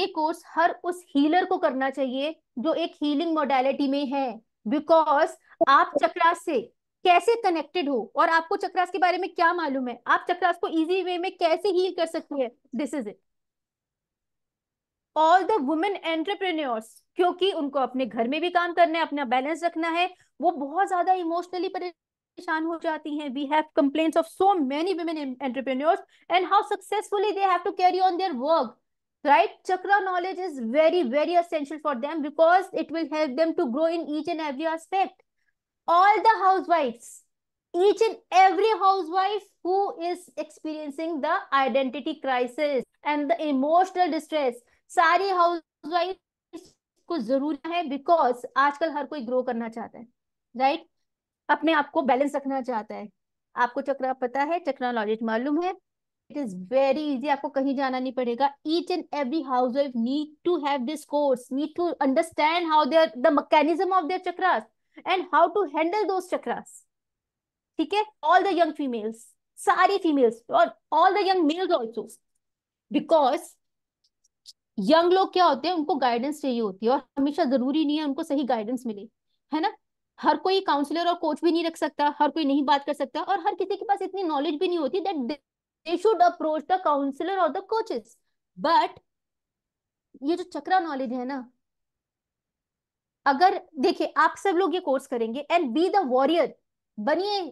ये कोर्स हर उस हीलर को करना चाहिए जो एक हीलिंग मोडेलिटी में है बिकॉज आप चक्रास से कैसे कनेक्टेड हो और आपको चक्रास के बारे में क्या मालूम है आप चक्रास को इजी वे में कैसे हील कर सकती है this is it all the women entrepreneurs क्योंकि उनको अपने घर में भी काम करना है अपना बैलेंस रखना है वो बहुत ज्यादा इमोशनली परेशान हो जाती हैं we have complaints of so many women entrepreneurs and how successfully they have to carry on their work right chakra knowledge is very very essential for them because it will help them to grow in each and every aspect all the हाउस वाइफ्स each and every housewife who is experiencing the identity crisis and the emotional सारी housewife को जरूरी है because आजकल हर कोई grow करना चाहता है राइट right? अपने आप को बैलेंस रखना चाहता है आपको चक्र पता है टेक्नोलॉजी मालूम है इट इज वेरी इजी आपको कहीं जाना नहीं पड़ेगा each and every housewife need to have this course need to understand how their the mechanism of their chakras and how to handle those chakras ठीक है ऑल द यंग फीमेल्स सारी females और all the young males also because young लोग क्या होते हैं उनको guidance चाहिए होती है और हमेशा जरूरी नहीं है उनको सही गाइडेंस मिले है ना हर कोई काउंसलर और कोच भी नहीं रख सकता हर कोई नहीं बात कर सकता और हर किसी के पास इतनी नॉलेज भी नहीं होती that they should approach the counsellor और द कोचेस बट ये जो चक्रा नॉलेज है ना अगर देखिए आप सब लोग ये कोर्स करेंगे एंड बी द वॉरियर बनिए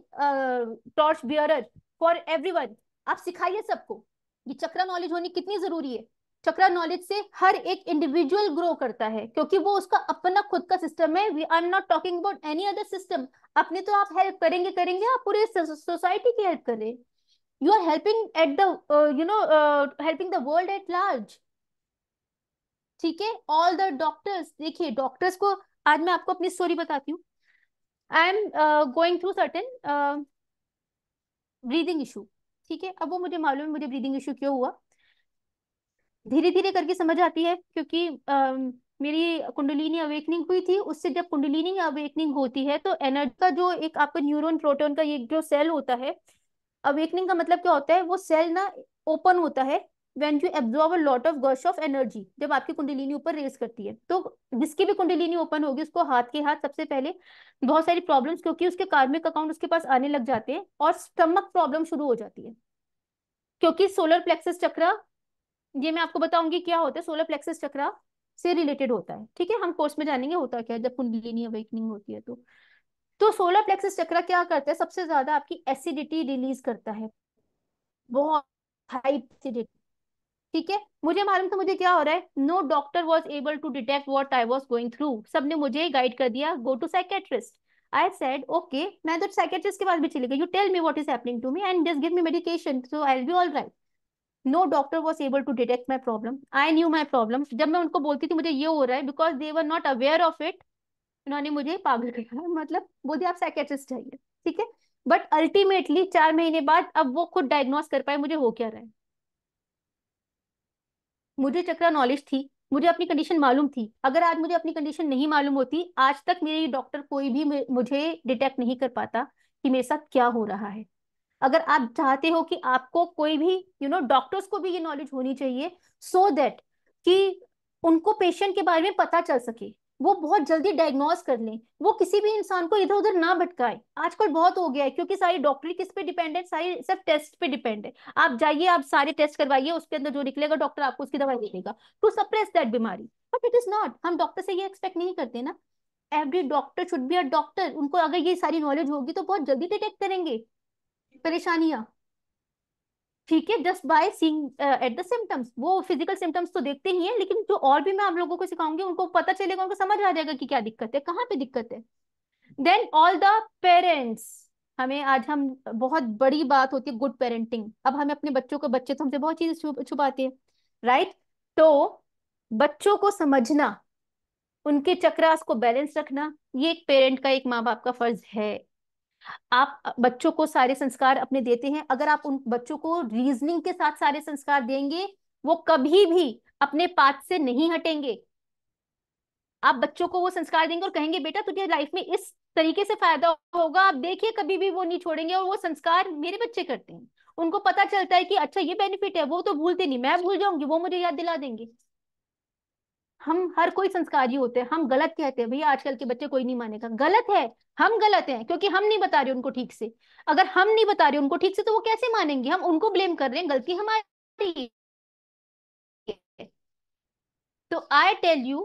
टॉर्च बियर फॉर एवरीवन आप सिखाइए सबको ये चक्रा नॉलेज होनी कितनी जरूरी है चक्रा नॉलेज से हर एक इंडिविजुअल ग्रो करता है क्योंकि वो उसका अपना खुद का सिस्टम है we are not talking about any other system अपने तो आप हेल्प करेंगे करेंगे आप पूरे सोसाइटी की हेल्प करें you are helping at the you know helping the world at large ठीक है ऑल द डॉक्टर्स देखिए डॉक्टर्स को आज मैं आपको अपनी स्टोरी बताती हूँ I am going through certain breathing issue ठीक है अब वो मुझे मालूम है मुझे ब्रीदिंग इशू क्यों हुआ धीरे धीरे करके समझ आती है क्योंकि आ, मेरी कुंडलिनी अवेकनिंग हुई थी उससे जब कुंडलिनी अवेकनिंग होती है तो एनर्जी का जो एक आपका न्यूरोन प्रोटोन का एक जो सेल होता है अवेकनिंग का मतलब क्या होता है वो सेल ना ओपन होता है when you absorb lot of gush of energy जब आपकी कुंडलिनी ऊपर रेस करती है तो जिसकी भी कुंडलिनी ओपन होगी उसको हाथ के हाथ सबसे पहले बहुत सारी प्रॉब्लम क्योंकि उसके कार्मिक अकाउंट उसके पास आने लग जाते हैं और स्टमक प्रॉब्लम शुरू हो जाती है क्योंकि सोलर प्लेक्सिस चक्र ये मैं आपको बताऊंगी क्या होता है सोलर प्लेक्सस चक्र से रिलेटेड होता है ठीक है हम कोर्स में जानेंगे होता क्या है जब कुंडलिनी अवेकनिंग होती है तो तो सोलर प्लेक्सस चक्र क्या करता है सबसे ज्यादा आपकी एसिडिटी रिलीज करता है बहुत हाई एसिडिटी ठीक है मुझे मालूम था मुझे क्या हो रहा है no doctor was able to detect what I was going through सबने मुझे गाइड कर दिया go to psychiatrist I said okay मैं तो साइकेट्रिस्ट के पास भी चली गई you tell me what is happening to me and just give me medication so I will be all right no doctor was able to detect my problem I knew my problem जब मैं उनको बोलती थी मुझे ये हो रहा है because they were not aware of it उन्होंने मुझे पागल [LAUGHS] किया मतलब बोलिए आप साइकेट्रिस्ट चाहिए ठीक है बट अल्टीमेटली चार महीने बाद अब वो खुद डायग्नोस कर पाए मुझे हो क्या रहा है मुझे चक्रा नॉलेज थी मुझे अपनी कंडीशन मालूम थी अगर आज मुझे अपनी कंडीशन नहीं मालूम होती आज तक मेरे डॉक्टर कोई भी मुझे डिटेक्ट नहीं कर पाता कि मेरे साथ क्या हो रहा है अगर आप चाहते हो कि आपको कोई भी यू नो डॉक्टर्स को भी ये नॉलेज होनी चाहिए सो so दैट कि उनको पेशेंट के बारे में पता चल सके वो बहुत जल्दी डायग्नोस कर लें वो किसी भी इंसान को इधर उधर ना भटकाए आजकल बहुत हो गया है क्योंकि सारी डॉक्टरी किस पे डिपेंड है सारी सिर्फ टेस्ट पे डिपेंड है आप जाइए आप सारे टेस्ट करवाइए उसके अंदर जो निकलेगा डॉक्टर आपको उसकी दवाई देगा टू सप्रेस दैट बीमारी बट इट इज नॉट हम डॉक्टर से ये एक्सपेक्ट नहीं करते ना every doctor should be a doctor उनको अगर ये सारी नॉलेज होगी तो बहुत जल्दी डिटेक्ट करेंगे परेशानियां ठीक है just by seeing at the symptoms वो फिजिकल सिम्टम्स तो देखते ही हैं लेकिन जो और भी मैं आप लोगों को सिखाऊंगी उनको पता चलेगा उनको समझ आ जाएगा कि क्या दिक्कत है कहाँ पे दिक्कत है देन ऑल द पेरेंट्स हमें आज हम बहुत बड़ी बात होती है गुड पेरेंटिंग अब हमें अपने बच्चों को बच्चे तो हमसे बहुत चीजें छुप, छुपाते हैं राइट तो बच्चों को समझना उनके चक्रास को बैलेंस रखना ये एक पेरेंट का एक माँ बाप का फर्ज है आप बच्चों को सारे संस्कार अपने देते हैं अगर आप उन बच्चों को रीजनिंग के साथ सारे संस्कार देंगे वो कभी भी अपने पाथ से नहीं हटेंगे आप बच्चों को वो संस्कार देंगे और कहेंगे बेटा तुझे लाइफ में इस तरीके से फायदा होगा आप देखिए कभी भी वो नहीं छोड़ेंगे और वो संस्कार मेरे बच्चे करते हैं उनको पता चलता है कि अच्छा ये बेनिफिट है वो तो भूलते नहीं मैं भूल जाऊंगी वो मुझे याद दिला देंगे हम हर कोई संस्कारी होते हैं हम गलत कहते हैं भैया आजकल के बच्चे कोई नहीं मानेगा गलत है हम गलत हैं क्योंकि हम नहीं बता रहे उनको ठीक से अगर हम नहीं बता रहे उनको ठीक से तो वो कैसे मानेंगे हम उनको ब्लेम कर रहे हैं गलती हमारी तो आई टेल यू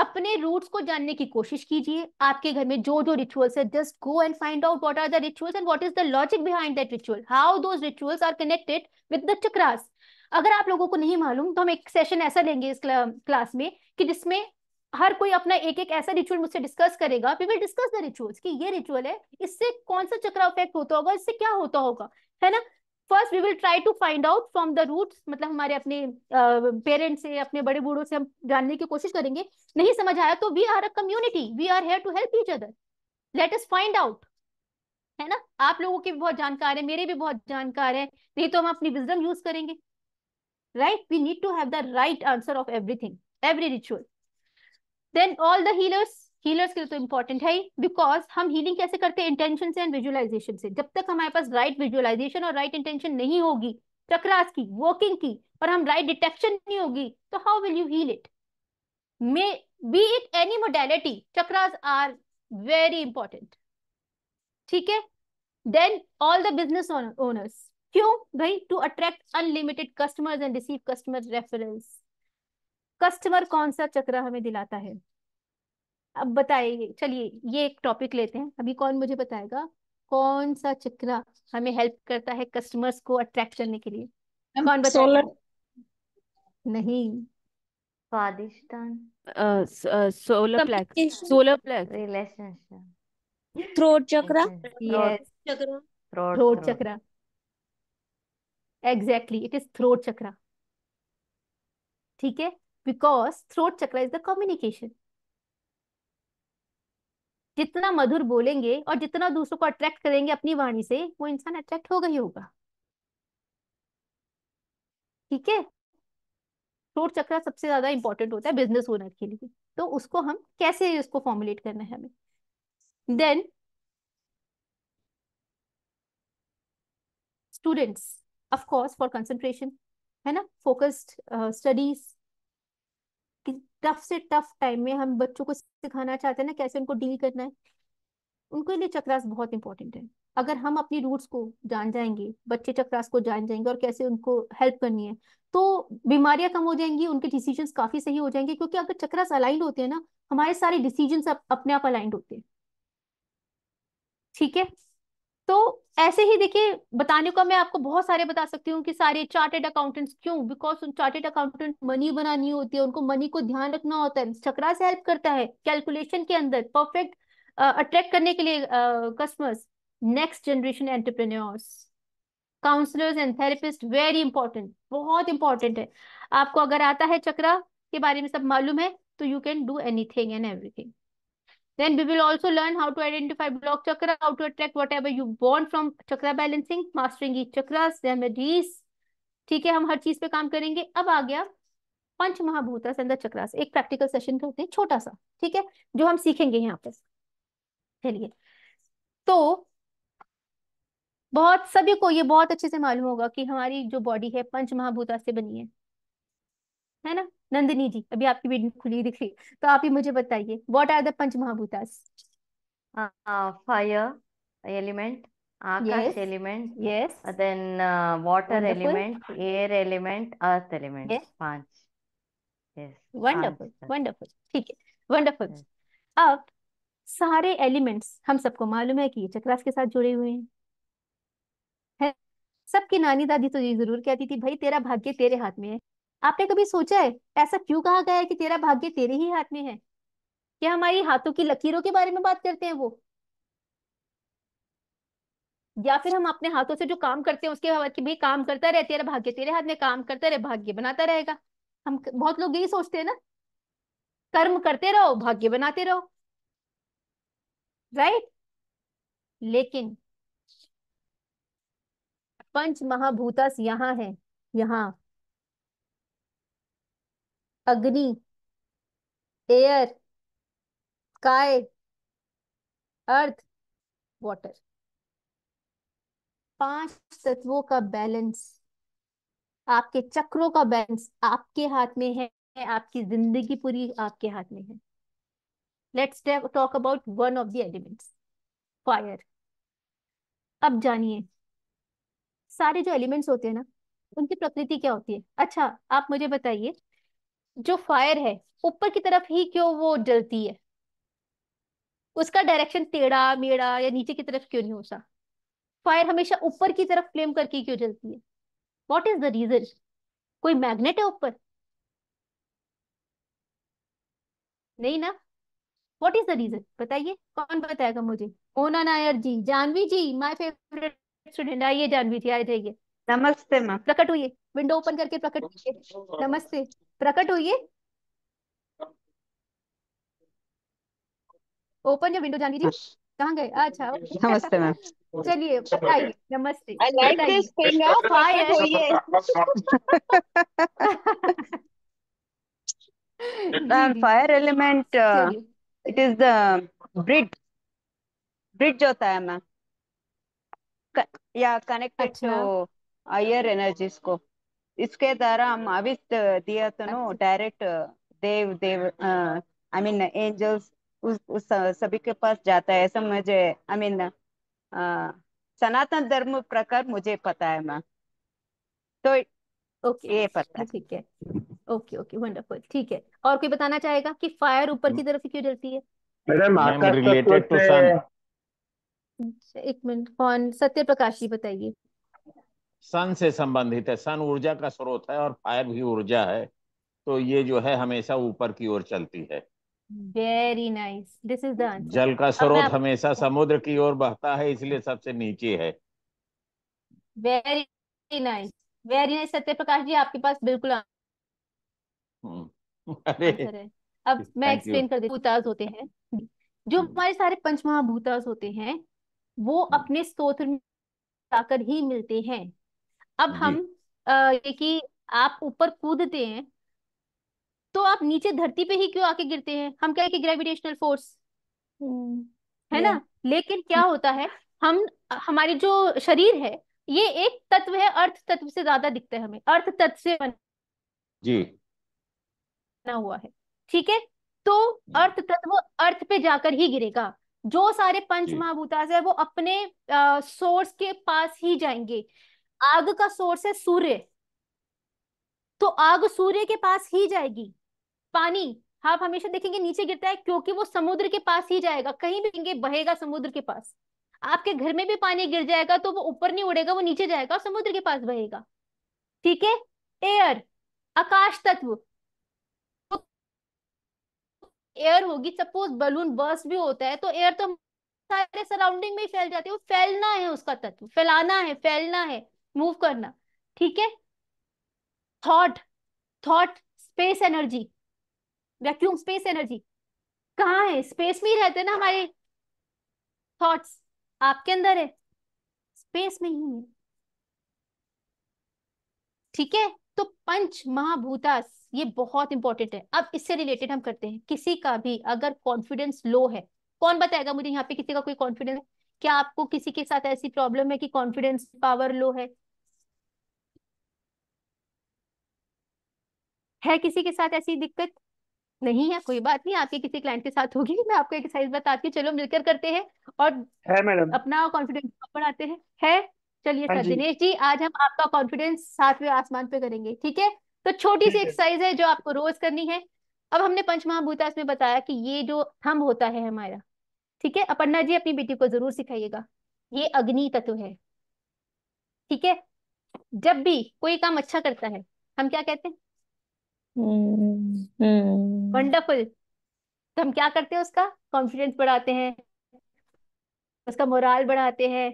अपने रूट्स को जानने की कोशिश कीजिए आपके घर में जो जो रिचुअल्स है just go and find out what are the rituals and what is the logic behind that ritual how those rituals are connected with the chakras अगर आप लोगों को नहीं मालूम तो हम एक सेशन ऐसा लेंगे इस क्ला, क्लास में कि जिसमें हर कोई अपना एक एक ऐसा रिचुअल मुझसे डिस्कस करेगा we will discuss the rituals कि ये रिचुअल है इससे कौन सा चक्र इफेक्ट होता होगा इससे क्या होता होगा है ना first we will try to find out from the root मतलब हमारे अपने पेरेंट्स से अपने बड़े बूढ़ों से हम जानने की कोशिश करेंगे नहीं समझ आया तो we are a community we are here to help each other let us find out है ना आप लोगों के भी बहुत जानकार है मेरे भी बहुत जानकार है नहीं तो हम अपनी विजडम यूज करेंगे right we need to have the right answer of everything every ritual then all the healers healers के लिए तो इम्पोर्टेंट है बिकॉज हम हीलिंग कैसे करते हैं इंटेंशन से एंड विजुअलाइजेशन से जब तक हमारे पास राइट right विजुअलाइजेशन और राइट right इंटेंशन नहीं होगी चक्रास की वॉकिंग की और हम राइट right डिटेक्शन नहीं होगी तो how will you heal it may be it any modality chakras are very important ठीक है then all the business owners क्यों भाई to attract unlimited customers and receive customer reference customer कौन सा चक्र हमें दिलाता है अब बताइए चलिए ये एक टॉपिक लेते हैं अभी कौन मुझे बताएगा कौन सा चक्र हमें हेल्प करता है कस्टमर्स को अट्रैक्ट करने के लिए कौन बताएगा नहीं Swadhisthan
solar plexus solar plexus
relationship throat chakra yes chakra
throat chakra
exactly it is throat chakra ठीक है because throat chakra is the communication जितना मधुर बोलेंगे और जितना दूसरों को अट्रैक्ट करेंगे अपनी वाणी से वो इंसान अट्रैक्ट होगा ही होगा ठीक है थ्रोट चक्र सबसे ज्यादा इंपॉर्टेंट होता है बिजनेस ओनर के लिए तो उसको हम कैसे उसको फॉर्मुलेट करना है हमें then students of course for concentration है ना फोकस्ड स्टडीज uh, टफ से टफ टाइम में हम बच्चों को सिखाना चाहते हैं ना कैसे उनको डील करना है उनके लिए चक्रास बहुत इंपॉर्टेंट है अगर हम अपनी रूट्स को जान जाएंगे बच्चे चक्रास को जान जाएंगे और कैसे उनको हेल्प करनी है तो बीमारियां कम हो जाएंगी उनके डिसीजन काफी सही हो जाएंगे क्योंकि अगर चक्रास अलाइंड होते हैं ना हमारे सारे डिसीजन अप, अपने आप अलाइंड होते हैं ठीक है तो ऐसे ही देखिए बताने को मैं आपको बहुत सारे बता सकती हूँ कि सारे चार्टेड अकाउंटेंट्स क्यों बिकॉज उन चार्टेड अकाउंटेंट मनी बनानी होती है उनको मनी को ध्यान रखना होता है चक्रा से हेल्प करता है कैलकुलेशन के अंदर परफेक्ट अट्रैक्ट करने के लिए customers next generation entrepreneurs counsellors and therapist very important बहुत इंपॉर्टेंट है आपको अगर आता है चक्रा के बारे में सब मालूम है तो you can do any and everything Then we will also learn how to identify block chakra, how to attract whatever you want from chakra balancing, mastering each chakras, remedies. theek hai hum har cheez pe kaam karenge ab aa gaya panch mahabhutas and the chakras ek practical session karte hain chhota sa theek hai jo hum sikhenge yahan pe chaliye to बहुत सभी को ये बहुत अच्छे से मालूम होगा कि हमारी जो बॉडी है पंच महाभूता से बनी है है ना नंदिनी जी अभी आपकी वीडियो खुली दिख रही तो आप ही मुझे बताइए what are the panch mahabhutas fire element
akash element yes then water element
air element
earth element पांच. Yes. Wonderful.
Paanch. ठीक है. वंडरफुल अब सारे एलिमेंट्स हम सबको मालूम है कि ये चक्रास के साथ जुड़े हुए हैं सबकी नानी दादी तो ये जरूर कहती थी भाई तेरा भाग्य तेरे हाथ में है आपने कभी सोचा है ऐसा क्यों कहा गया है कि तेरा भाग्य तेरे ही हाथ में है क्या हमारी हाथों की लकीरों के बारे में बात करते हैं वो या फिर हम अपने हाथों से जो काम करते हैं उसके बाद भाई काम करता रहे तेरा भाग्य तेरे हाथ में काम करता रहे भाग्य बनाता रहेगा हम बहुत लोग यही सोचते हैं ना कर्म करते रहो भाग्य बनाते रहो राइट लेकिन पंच महाभूतस यहाँ है यहाँ अग्नि एयर स्काई अर्थ वाटर पांच तत्वों का बैलेंस आपके चक्रों का बैलेंस आपके हाथ में है आपकी जिंदगी पूरी आपके हाथ में है let's talk about one of the elements fire अब जानिए सारे जो एलिमेंट्स होते हैं ना उनकी प्रकृति क्या होती है अच्छा आप मुझे बताइए जो फायर है ऊपर की तरफ ही क्यों वो जलती है उसका डायरेक्शन टेढ़ा मेढ़ा या नीचे की तरफ क्यों नहीं होता फायर हमेशा ऊपर की तरफ फ्लेम करके क्यों जलती है वॉट इज द रीजन कोई मैग्नेट है ऊपर नहीं ना वॉट इज द रीजन बताइए कौन बताएगा मुझे Ona Nair ji Janvi ji my favourite student आइए जानवी जी आ जाइए नमस्ते मैम प्रकट हुई विंडो ओपन करके प्रकट हुई नमस्ते प्रकट हुई ओपन जो विंडो जान लीजिए कहाँ गए अच्छा नमस्ते मैम
चलिए बताइए
नमस्ते
fire element it is the bridge bridge होता है मैम या कनेक्टेड टू आयर एनर्जीज को इसके द्वारा हम अवित दिया तो डायरेक्ट अच्छा। देव देव आई मीन एंजल्स उस, उस सभी के पास जाता है ऐसा मुझे आई मीन सनातन धर्म प्रकार मुझे
पता है मैं तो ओके ये पता है ठीक है ओके ओके वंडरफुल ठीक है और कोई बताना चाहेगा कि फायर ऊपर की तरफ क्यों जलती है
मैडम आकाश रिलेटेड टू सन
एक मिनट कौन सत्य प्रकाश जी बताइए
सन से संबंधित है सन ऊर्जा का स्रोत है और फायर भी ऊर्जा है तो ये जो है हमेशा ऊपर की ओर चलती है
very nice this is the जल
का स्रोत हमेशा समुद्र की ओर बहता है इसलिए सबसे नीचे है
वेरी नाइस वेरी नाइस सत्य प्रकाश जी आपके पास बिल्कुल
हम्म। [LAUGHS] अरे अब मैं एक्सप्लेन कर
देती भूताज होते हैं जो हम्म। हमारे सारे पंच महाभूताज होते हैं वो हम्म। अपने स्त्रोत्र में जाकर ही मिलते हैं अब हम ये कि आप ऊपर कूदते हैं तो आप नीचे धरती पे ही क्यों आके गिरते हैं हम क्या है कि ग्रेविटेशनल हम्म, फोर्स है ना लेकिन क्या होता है हम हमारी जो शरीर है ये एक तत्व है अर्थ तत्व से ज्यादा दिखता है हमें अर्थ तत्व से जी बना हुआ है ठीक है तो अर्थ तत्व अर्थ पे जाकर ही गिरेगा जो सारे पंच महाभूतास है वो अपने सोर्स के पास ही जाएंगे आग का सोर्स है सूर्य तो आग सूर्य के पास ही जाएगी पानी आप हाँ हमेशा देखेंगे नीचे गिरता है क्योंकि वो समुद्र के पास ही जाएगा कहीं भी बहेगा समुद्र के पास आपके घर में भी पानी गिर जाएगा तो वो ऊपर नहीं उड़ेगा वो नीचे जाएगा समुद्र के पास बहेगा ठीक है एयर आकाश तत्व तो एयर होगी सपोज बलून बस भी होता है तो एयर तो सारे सराउंडिंग में फैल जाती है वो फैलना है उसका तत्व फैलाना है फैलना है मूव करना ठीक है thought thought space energy vacuum space energy कहाँ है स्पेस में ही रहते ना हमारे थॉट्स आपके अंदर है स्पेस में ही है ठीक है तो पंच महाभूतास ये बहुत इंपॉर्टेंट है अब इससे रिलेटेड हम करते हैं किसी का भी अगर कॉन्फिडेंस लो है कौन बताएगा मुझे यहाँ पे किसी का कोई कॉन्फिडेंस क्या आपको किसी के साथ ऐसी प्रॉब्लम है कि कॉन्फिडेंस पावर लो है है किसी के साथ ऐसी दिक्कत नहीं है कोई बात नहीं आपके किसी क्लाइंट के साथ होगी मैं आपको एक्सरसाइज बताती हूँ चलो मिलकर करते हैं और है मैडम अपना कॉन्फिडेंस बढ़ाते हैं है चलिए हाँ सर दिनेश जी आज हम आपका कॉन्फिडेंस सातवें आसमान पे करेंगे ठीक है तो छोटी सी एक्सरसाइज है जो आपको रोज करनी है अब हमने पंचमहाभूतास में बताया कि ये जो थम होता है हमारा ठीक है अपर्णा जी अपनी बेटी को जरूर सिखाइएगा ये अग्नि तत्व है ठीक है जब भी कोई काम अच्छा करता है हम क्या कहते हैं वंडरफुल हम्म, हम्म। तो हम क्या करते हैं उसका कॉन्फिडेंस बढ़ाते हैं उसका मोराल बढ़ाते हैं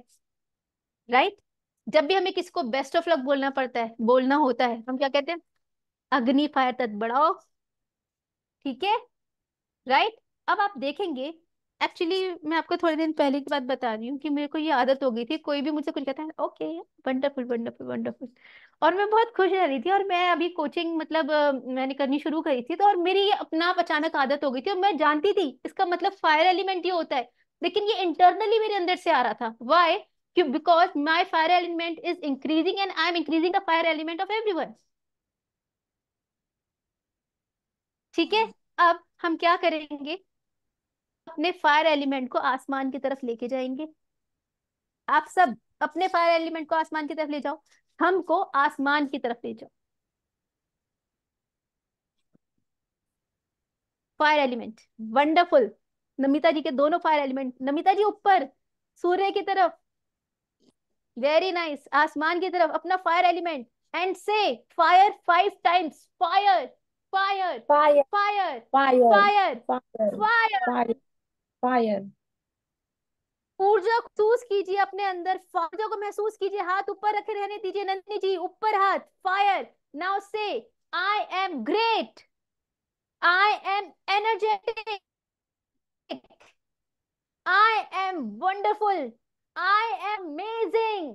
राइट जब भी हमें किसको बेस्ट ऑफ लक बोलना पड़ता है बोलना होता है हम क्या कहते हैं अग्नि फायर तत् बढ़ाओ ठीक है राइट अब आप देखेंगे एक्चुअली मैं आपको थोड़े दिन पहले की बात बता रही हूँ कि मेरे को ये आदत हो गई थी कोई भी मुझसे कुछ कहता है ओके वंडरफुल वंडरफुल वंडरफुल और मैं बहुत खुश रह रही थी और मैं अभी कोचिंग मतलब मैंने करनी शुरू करी थी तो और मेरी ये अपना अचानक आदत हो गई थी और मैं जानती थी इसका मतलब फायर एलिमेंट ये होता है लेकिन ये इंटरनली मेरे अंदर से आ रहा था वाई कि because my fire element is increasing and I am increasing the fire element of every ठीक है हाँ। अब हम क्या करेंगे अपने फायर एलिमेंट को आसमान की तरफ लेके जाएंगे आप सब अपने फायर एलिमेंट को आसमान की तरफ ले जाओ हमको आसमान की तरफ ले जाओ fire element wonderful Namita ji के दोनों फायर एलिमेंट नमिता जी ऊपर सूर्य की तरफ वेरी नाइस nice. आसमान की तरफ अपना फायर एलिमेंट एंड से fire five times fire fire fire fire fire fire fire fire ऊर्जा को महसूस कीजिए अपने अंदर ऊर्जा को महसूस कीजिए हाथ ऊपर रखे रहने दीजिए नंदनी जी ऊपर हाथ फायर नाउ से I am great I am energetic I am wonderful I am amazing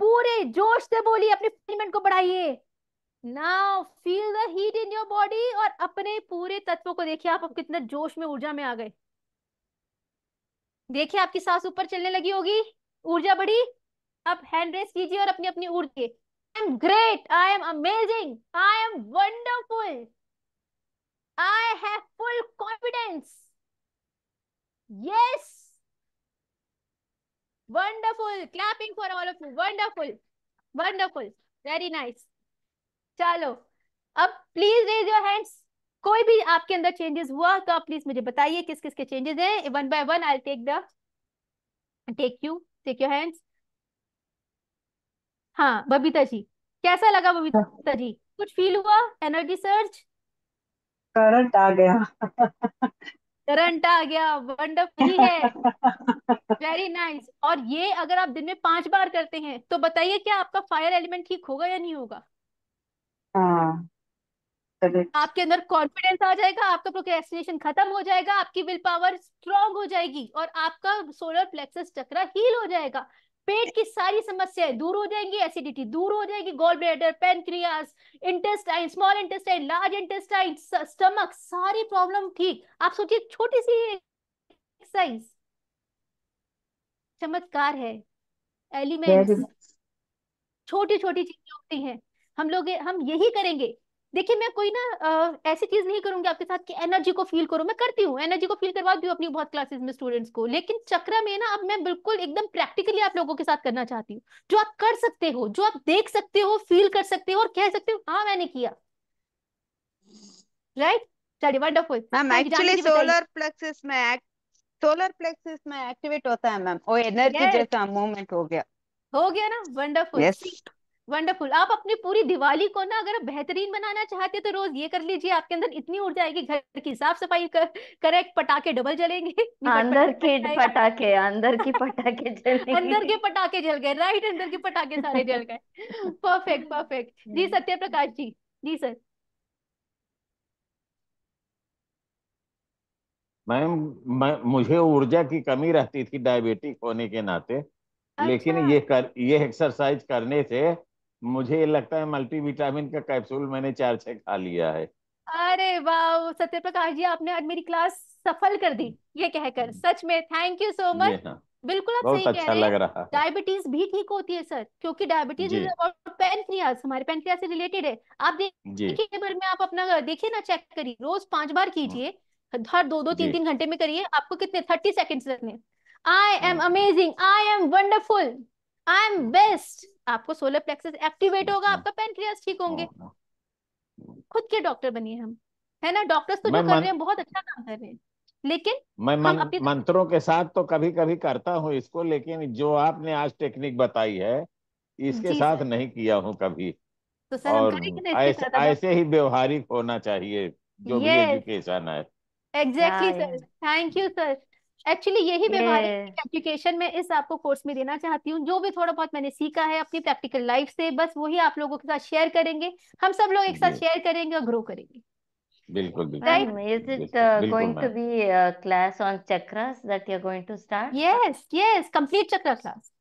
पूरे जोश से बोलिए अपने को बढ़ाइए now feel the heat in your body और अपने पूरे तत्वों को देखिए आप अब कितने जोश में ऊर्जा में आ गए देखिए आपकी सांस ऊपर चलने लगी होगी ऊर्जा बढ़ी अब हैंड रेस कीजिए और अपनी अपनी ऊर्जा I am great I am amazing I am wonderful I have full confidence yes wonderful clapping for all of you wonderful wonderful very nice चलो अब प्लीज रेज योर हैंड्स कोई भी आपके अंदर चेंजेस हुआ तो आप प्लीज मुझे बताइए किस किस के चेंजेस हैं one by one I take the take you take your hands हाँ बबीता जी कैसा लगा बबीता जी कुछ फील हुआ एनर्जी सर्च
करंट आ गया
करंट आ गया वंडरफुल है वेरी नाइस nice. और ये अगर आप दिन में पांच बार करते हैं तो बताइए क्या आपका फायर एलिमेंट ठीक होगा या नहीं होगा हाँ आपके अंदर कॉन्फिडेंस आ जाएगा आपका प्रोक्रेस्टिनेशन खत्म हो जाएगा आपकी विल पावर स्ट्रांग हो जाएगी और आपका सोलर प्लेक्सस चक्र हील हो जाएगा पेट की सारी समस्याएं दूर हो जाएंगी एसिडिटी दूर हो जाएगी gall bladder pancreas intestine small intestine large intestine stomach सारी प्रॉब्लम ठीक आप सोचिए छोटी सी एक्सरसाइज चमत्कार है एलिमेंट्स छोटी छोटी चीजें होती हैं हम लोग हम यही करेंगे देखिए मैं कोई ना ऐसी चीज नहीं करूंगी आपके साथ कि एनर्जी को फील करो मैं करती हूँ एनर्जी को फील करवा हूँ अपनी बहुत क्लासेस में स्टूडेंट्स को लेकिन चक्र में ना अब मैं बिल्कुल एकदम प्रैक्टिकली आप लोगों के साथ करना चाहती हूँ जो आप कर सकते हो जो आप देख सकते हो फील कर सकते हो और कह सकते हो हाँ मैंने किया राइट चलिए वंडरफुल सोलर प्लेक्सिस
में सोलर प्लेक्सिस में एक्टिवेट होता है मैम वो एनर्जी जैसा मूवमेंट हो गया
हो गया ना वंडरफुल वंडरफुल आप अपनी पूरी दिवाली को ना अगर बेहतरीन बनाना चाहते हैं तो रोज ये कर लीजिए आपके अंदर इतनी ऊर्जा आएगी घर की साफ सफाई कर करेक्ट पटाखे डबल जलेंगे [LAUGHS] अंदर के पटाखे
अंदर की पटाखे जलेंगे अंदर के
पटाखे जल गए राइट अंदर के पटाखे सारे जल गए परफेक्ट [LAUGHS] परफेक्ट जी हम्म। सत्य प्रकाश जी जी सर
मैम मैं मुझे ऊर्जा की कमी रहती थी डायबिटिक होने के नाते अच्छा। लेकिन ये कर ये एक्सरसाइज करने से मुझे लगता है मल्टी विटामिन का कैप्सूल मैंने चार छह खा लिया है
अरे वाह सत्य प्रकाश जी आपने आज मेरी क्लास सफल कर दी ये कहकर हम्म। सच में थैंक यू सो मच बिल्कुल आप सही अच्छा कह रहे हैं डायबिटीज भी ठीक होती है सर क्योंकि डायबिटीज इज अबाउट पेनक्रियास हमारे पेनक्रियास से रिलेटेड है आप देखिए भर में आप अपना देखिए ना चेक करिए रोज पांच बार हाँ। कीजिए हर दो दो तीन तीन घंटे में करिए आपको कितने थर्टी सेकेंड्स लगने I am amazing I am wonderful I am best आपको सोलर प्लेक्सस एक्टिवेट होगा आपका पेंट्रियास ठीक होंगे हाँ, हाँ। खुद के डॉक्टर बनिए हम है ना डॉक्टर्स तो जो कर रहे हैं बहुत अच्छा काम कर रहे हैं लेकिन मैं मन,
मंत्रों के साथ तो कभी कभी करता हूँ इसको लेकिन जो आपने आज टेक्निक बताई है इसके साथ नहीं किया हूँ कभी
तो सर और ऐसे, ऐसे
ही व्यवहारिक होना चाहिए जो भी एजुकेशन है
exactly sir thank you sir actually यही व्यवहार एजुकेशन में इस आपको कोर्स में देना चाहती हूँ जो भी थोड़ा बहुत मैंने सीखा है अपनी प्रैक्टिकल लाइफ से बस वही आप लोगों के साथ शेयर करेंगे हम सब लोग एक साथ शेयर करेंगे और ग्रो करेंगे
बिल्कुल बिल्कुल
class on chakras that you are going to start yes yes complete chakra class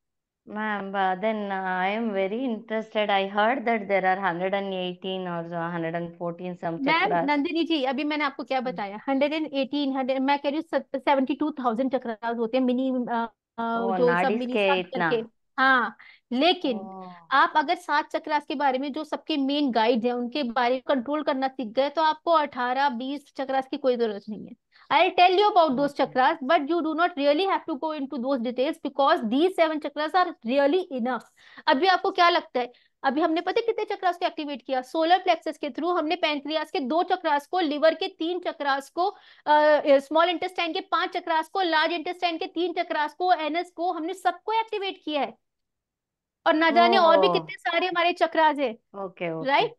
Ma'am, but uh, then uh, I am very interested. I heard that there are 118 or 114 some ma'am chakras. Nandini
ji अभी मैंने आपको क्या hmm. बताया 118 100 मैं कह रही हूँ 72000 चक्रास होते हैं मिनी uh, ओ, जो सब नाड़ीस मिनी के साथ करके हाँ लेकिन oh. आप अगर सात चक्रास के बारे में जो सबके मेन गाइड हैं उनके बारे में कंट्रोल करना सीख गए तो आपको अठारह बीस चक्रास की कोई जरूरत नहीं है I'll tell you about those chakras, but you do not really have to go into those details because these seven chakras are really enough. अभी आपको क्या लगता है अभी हमने पता कितने चक्रास को एक्टिवेट किया सोलर प्लेक्सस के थ्रू हमने पैंक्रियास के दो चक्रास को लिवर के तीन चक्रास को स्मॉल uh, इंटेस्टाइन के पांच चक्रास को लार्ज इंटेस्टाइन के तीन चक्रास को एनएस को हमने सबको एक्टिवेट किया है और ना जाने और भी oh. कितने सारे हमारे चक्रास है राइट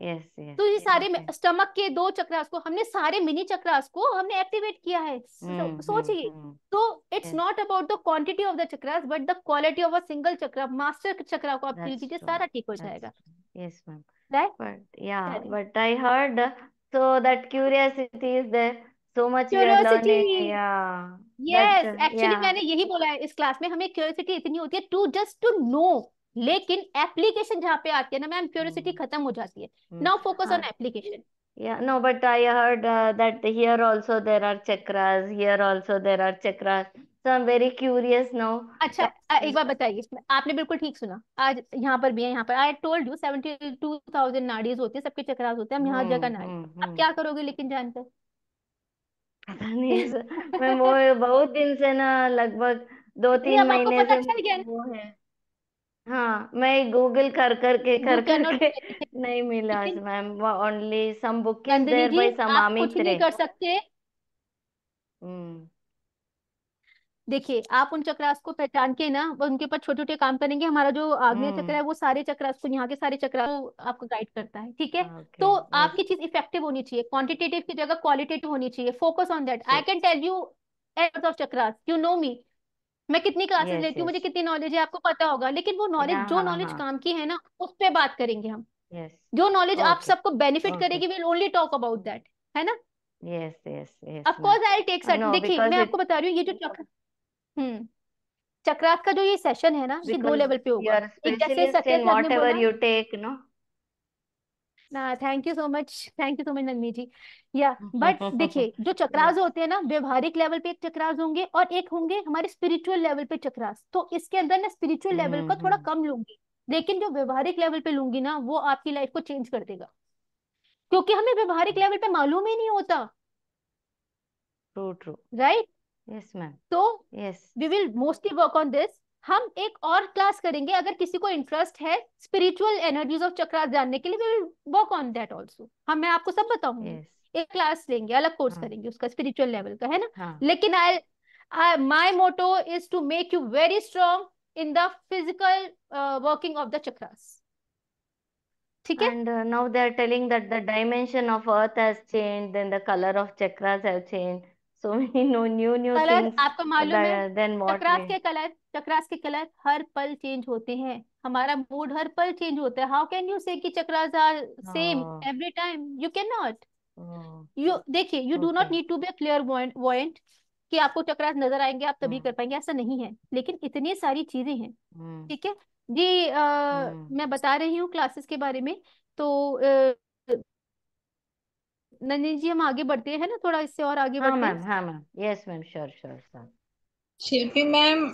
तो
ये सारे स्टमक के दो चक्रास को हमने सारे मिनी चक्रास को हमने एक्टिवेट किया है हम्म, सोचिए हम्म, हम्म। तो it's not about the quantity of the chakras but the quality of a single chakra master चक्र को आप फिल कीजिए सारा ठीक हो जाएगा
यस मैम बट या but I heard so that curiosity is there so much much curiosity yeah yes actually yeah. मैंने
यही बोला है इस क्लास में हमें क्यूरियोसिटी इतनी होती है टू जस्ट टू नो लेकिन एप्लीकेशन जहाँ पे आती है ना मैम हम्म। क्यूरियोसिटी खत्म हो जाती है now focus on application
Yeah, no, but I heard uh, that here also there are chakras, here also
there are chakras. So I'm very curious now. अच्छा एक बार बताइए इसमें आपने बिल्कुल ठीक सुना आज यहाँ पर भी है यहाँ पर I told you seventy two thousand nadis होती है सबके चक्रास होते हैं हम यहाँ जगह हम्म, नाड़ी अब हम्म, क्या करोगे लेकिन जानकर
पता नहीं [LAUGHS] मैं वो बहुत दिन से ना लगभग दो तीन महीने
से वो है
हाँ मैं गूगल कर कर के यू कर कैन कर नॉट के नहीं मिला आज ma'am only some book is Nandini there ji bye some आप कुछ नहीं कर
सकते हम्म देखिए आप उन चक्रास को पहचान के ना वो उनके ऊपर छोटे छोटे काम करेंगे हमारा जो आग्नेय हम्म। चक्र है हम्म वो सारे चक्रास को यहाँ के सारे चक्रास को आपको गाइड करता है ठीक है ओके हाँ, तो यस आपकी चीज इफेक्टिव होनी चाहिए क्वांटिटेटिव की जगह क्वालिटेटिव होनी चाहिए focus on that I can tell you eight of chakras you know me मैं कितनी क्लासेस लेती हूँ मुझे कितनी नॉलेज है आपको पता होगा लेकिन वो नॉलेज जो नॉलेज हाँ, हाँ। काम की है ना उस पर बात करेंगे हम जो नॉलेज आप सबको बेनिफिट करेगी will only talk about that है ना
यस यस आई टेक देखिए मैं
आपको बता रही हूँ ये जो चक्र हम्म चक्रात का जो ये सेशन है ना ये दो लेवल पे होगा एक जैसे सत्यन सर ने बोला ना thank you so much thank you so much Nandini ji या बट देखिए जो चक्रास होते हैं ना व्यवहारिक लेवल पे एक चक्रास होंगे और एक होंगे हमारे स्पिरिचुअल लेवल पे चक्रास तो इसके अंदर ना स्पिरिचुअल लेवल को थोड़ा हम्म, कम हम्म, लूंगी हम्म। लेकिन जो व्यवहारिक लेवल पे लूंगी ना वो आपकी लाइफ को चेंज कर देगा क्योंकि हमें व्यवहारिक लेवल पे मालूम ही नहीं होता true true right yes ma'am तो yes we will mostly work on this हम एक और क्लास करेंगे अगर किसी को इंटरेस्ट है स्पिरिचुअल एनर्जीज ऑफ चक्रास जानने के लिए we will work on that also हम मैं आपको सब बताऊंगी yes. एक क्लास लेंगे अलग कोर्स हाँ. करेंगे उसका स्पिरिचुअल लेवल का है ना हाँ. लेकिन I my motto is to make you very strong in the physical working of the chakras ठीक है and now they are telling that the
dimension of earth has has changed the colour of chakras have have so many no new new colour आपको मालूम है than what chakras के
colour chakras के colour हर पल change होते हैं हमारा मूड हर पल चेंज होता है हाउ कैन यू से कि chakras are same every time you can not you देखिए you do not need to be a clear point कि आपको चक्रास नजर आएंगे आप तभी हाँ। कर पाएंगे ऐसा नहीं है लेकिन इतनी सारी चीजें हैं हाँ। ठीक है जी आ, हाँ। मैं बता रही हूँ क्लासेस के बारे में तो नंदिनी जी हम आगे बढ़ते हैं ना थोड़ा इससे और आगे हाँ बढ़ते मैम हैं हाँ
ma'am yes ma'am
sure sure sir Shilpi ma'am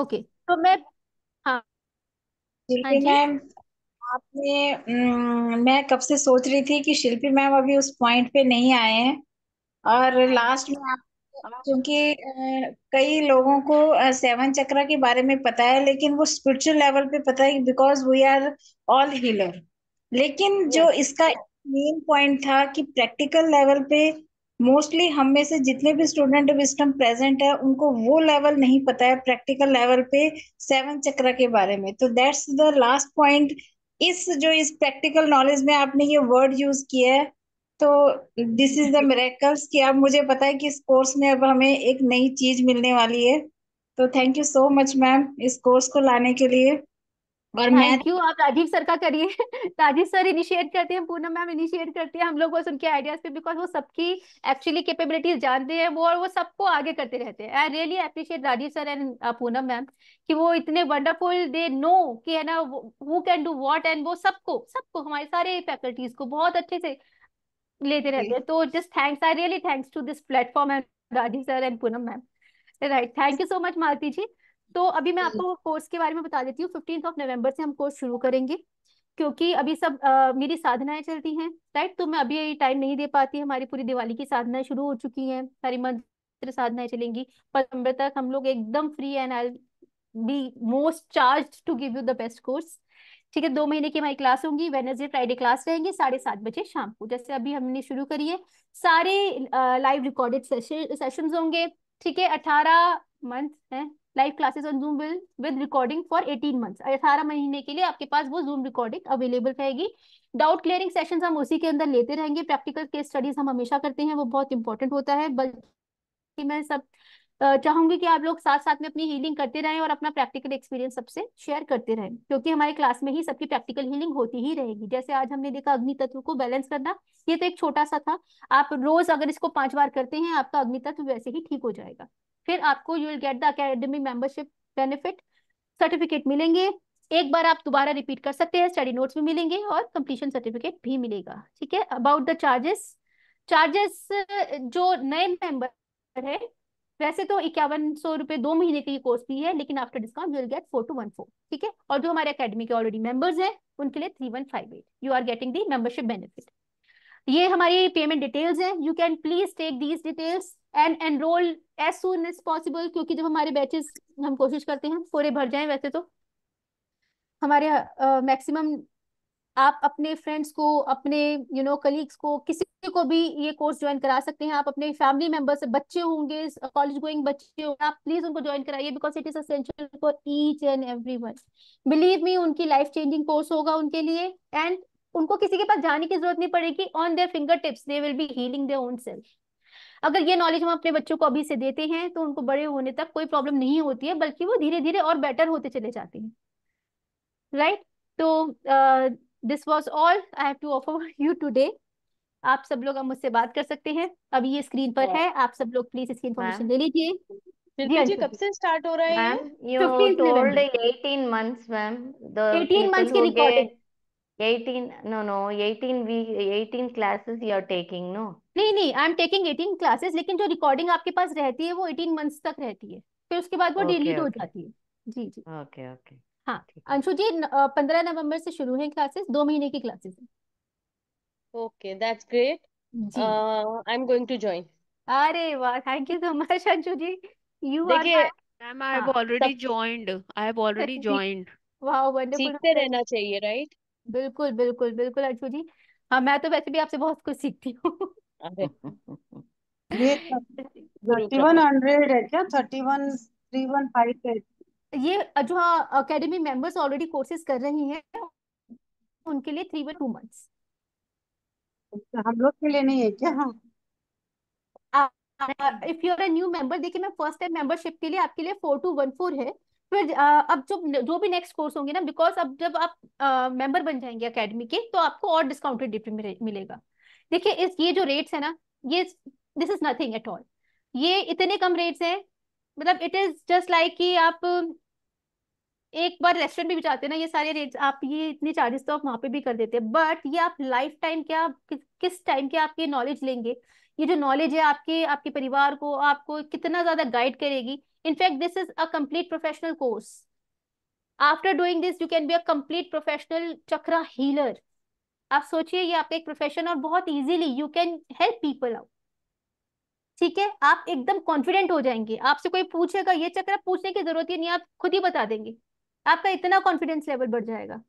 okay तो मैं हाँ हाँ
शिल्पी जी मैम आपने मैं कब से सोच रही थी कि शिल्पी मैम अभी उस पॉइंट पे नहीं आए हैं और लास्ट में आप क्योंकि कई लोगों को सेवन चक्र के बारे में पता है लेकिन वो स्पिरिचुअल लेवल पे पता है because we are all healer लेकिन जो इसका मेन पॉइंट था कि प्रैक्टिकल लेवल पे मोस्टली हम में से जितने भी स्टूडेंट इस प्रेजेंट है उनको वो लेवल नहीं पता है प्रैक्टिकल लेवल पे सेवन चक्र के बारे में तो दैट्स द लास्ट पॉइंट इस जो इस प्रैक्टिकल नॉलेज में आपने ये वर्ड यूज किया है तो दिस इज द मेरेकल्स कि अब मुझे पता है कि इस कोर्स में अब हमें एक
नई चीज मिलने वाली है तो thank you so much ma'am इस कोर्स को लाने के लिए और मैं थैंक यू आप राजीव सर का करिए [LAUGHS] राजीव सर इनिशिएट करते हैं पूनम मैम इनिशिएट करती है हम लोग बस उनके आइडियाज पे बिकॉज वो सबकी एक्चुअली कैपेबिलिटीज जानते हैं वो और वो सबको आगे करते रहते हैं I really appreciate Rajeev sir and uh, Poonam ma'am कि वो इतने वंडरफुल दे नो कि है ना who can do what and वो सबको सबको हमारे सारे फैकल्टीज को बहुत अच्छे से लेते रहते हैं तो just thanks I really thanks to this platform and Rajeev sir and Poonam ma'am right thank you so much Malti ji तो अभी मैं आपको हम्म। कोर्स के बारे में बता देती हूँ फिफ्टीन ऑफ नवंबर से हम कोर्स शुरू करेंगे क्योंकि अभी सब आ, मेरी साधनाएं चलती हैं राइट तो मैं अभी टाइम नहीं दे पाती हमारी पूरी दिवाली की साधनाएं शुरू हो चुकी हैं सारी मंत्र साधनाएं चलेंगी पंद्रह तक हम लोग एकदम free and I be most charge to give you the best course ठीक है दो महीने की हमारी क्लास होंगी वेनसडे फ्राइडे क्लास रहेंगे साढ़े सात बजे शाम को जैसे अभी हमने शुरू करी है सारे लाइव रिकॉर्डेड सेशन होंगे ठीक है अठारह मंथ है live classes on Zoom will with recording for 18 months अठारह महीने के लिए आपके पास वो जूम रिकॉर्डिंग अवेलेबल रहेगी डाउट क्लियरिंग सेशंस हम उसी के अंदर लेते रहेंगे प्रैक्टिकल केस स्टडीज हम हमेशा करते हैं वो बहुत इंपॉर्टेंट होता है बल्कि मैं सब चाहूंगी कि आप लोग साथ साथ में अपनी हीलिंग करते रहें और अपना प्रैक्टिकल एक्सपीरियंस सबसे शेयर करते रहें क्योंकि हमारे क्लास में ही सबकी प्रैक्टिकल हीलिंग होती ही रहेगी जैसे आज हमने देखा अग्नि तत्व को बैलेंस करना ये तो एक छोटा सा था आप रोज अगर इसको पांच बार करते हैं आपका अग्नि तत्व वैसे ही ठीक हो जाएगा फिर आपको you will get the academy membership benefit certificate मिलेंगे एक बार आप दोबारा रिपीट कर सकते हैं स्टडी नोट्स भी मिलेंगे और कंप्लीशन सर्टिफिकेट भी मिलेगा ठीक है अबाउट द चार्जेस चार्जेस जो नए मेंबर है वैसे तो इक्यावन सौ रुपए दो महीने की कोर्स भी है लेकिन after discount you'll get four two one four ठीक है और जो हमारे अकेडमी के ऑलरेडी मेंबर्स हैं उनके लिए three one five eight you are getting the membership benefit ये हमारी पेमेंट डिटेल्स हैं you can please take these details and enrol as soon as possible क्योंकि जब हमारे बैचेस हम कोशिश करते हैं पूरे भर जाए वैसे तो हमारे मैक्सिमम uh, आप अपने फ्रेंड्स को अपने यू नो कलीग्स को किसी को भी ये कोर्स ज्वाइन करा सकते हैं आप अपने फैमिली मेंबर्स बच्चे होंगे कॉलेज गोइंग बच्चे होंगे आप प्लीज उनको ज्वाइन कराइए because it is essential for each and every one believe me उनकी लाइफ चेंजिंग कोर्स होगा उनके लिए एंड उनको किसी के पास जाने की जरूरत नहीं पड़ेगी on their finger tips they will be healing their own self अगर ये नॉलेज हम अपने बच्चों को अभी से देते हैं तो उनको बड़े होने तक कोई प्रॉब्लम नहीं होती है बल्कि वो धीरे धीरे और बेटर होते चले जाते हैं राइट right? तो uh, this was all I have to offer you today आप सब लोग अब मुझसे बात कर सकते हैं अभी ये स्क्रीन पर है आप सब लोग प्लीज इसकी इन्फॉर्मेशन ले लीजिए लेकिन जो रिकॉर्डिंग आपके पास रहती है वो एटीन मंथ्स तक रहती है फिर उसके बाद वो डिलीट हो जाती
है जी जी ओके ओके
हाँ अंशु जी पंद्रह नवंबर से शुरू है क्लासेस दो महीने की क्लासेस है ओके दैट्स ग्रेट जी I am going to join अरे वाह thank you so much Anshu ji you are देखिए मैम आई हैव ऑलरेडी सब joined
I have already joined
वाह वंडरफुल सीखते रहना चाहिए राइट बिल्कुल बिल्कुल बिल्कुल अंशु जी हाँ मैं तो वैसे भी आपसे बहुत कुछ सीखती हूँ अरे ये गुरु कृपा। 3100 है क्या thirty one three one five है ये जो हाँ अकेडमी मेंबर्स ऑलरेडी कोर्सेज कर रही हैं उनके लिए थ्री वन टू मंथ्स हम लोग के लिए नहीं है क्या if you are a new member देखिए मैं फर्स्ट टाइम मेंबरशिप के लिए आपके लिए फोर टू वन फोर है फिर uh, अब जो जो भी नेक्स्ट कोर्स होंगे ना बिकॉज अब जब आप मेंबर बन जाएंगे अकेडमी के तो आपको और डिस्काउंटेड रेट मिले, मिलेगा देखिए इस ये जो रेट्स है ना ये this is nothing at all ये इतने कम रेट्स हैं मतलब इट इज जस्ट लाइक कि आप एक बार रेस्टोरेंट भी जाते हैं ना ये सारे रेट्स आप ये इतने चार्जेस तो आप वहां पे भी कर देते हैं बट ये आप लाइफ टाइम क्या किस टाइम के आप ये नॉलेज लेंगे ये जो नॉलेज है आपके आपके परिवार को आपको कितना ज्यादा गाइड करेगी in fact this is a complete professional course after doing this you can be a complete professional chakra healer आप सोचिए ये आपका एक प्रोफेशन और बहुत easily you can help people out ठीक है आप एकदम कॉन्फिडेंट हो जाएंगे आपसे कोई पूछेगा ये चक्र पूछने की जरूरत ही नहीं आप खुद ही बता देंगे आपका इतना कॉन्फिडेंस लेवल बढ़ जाएगा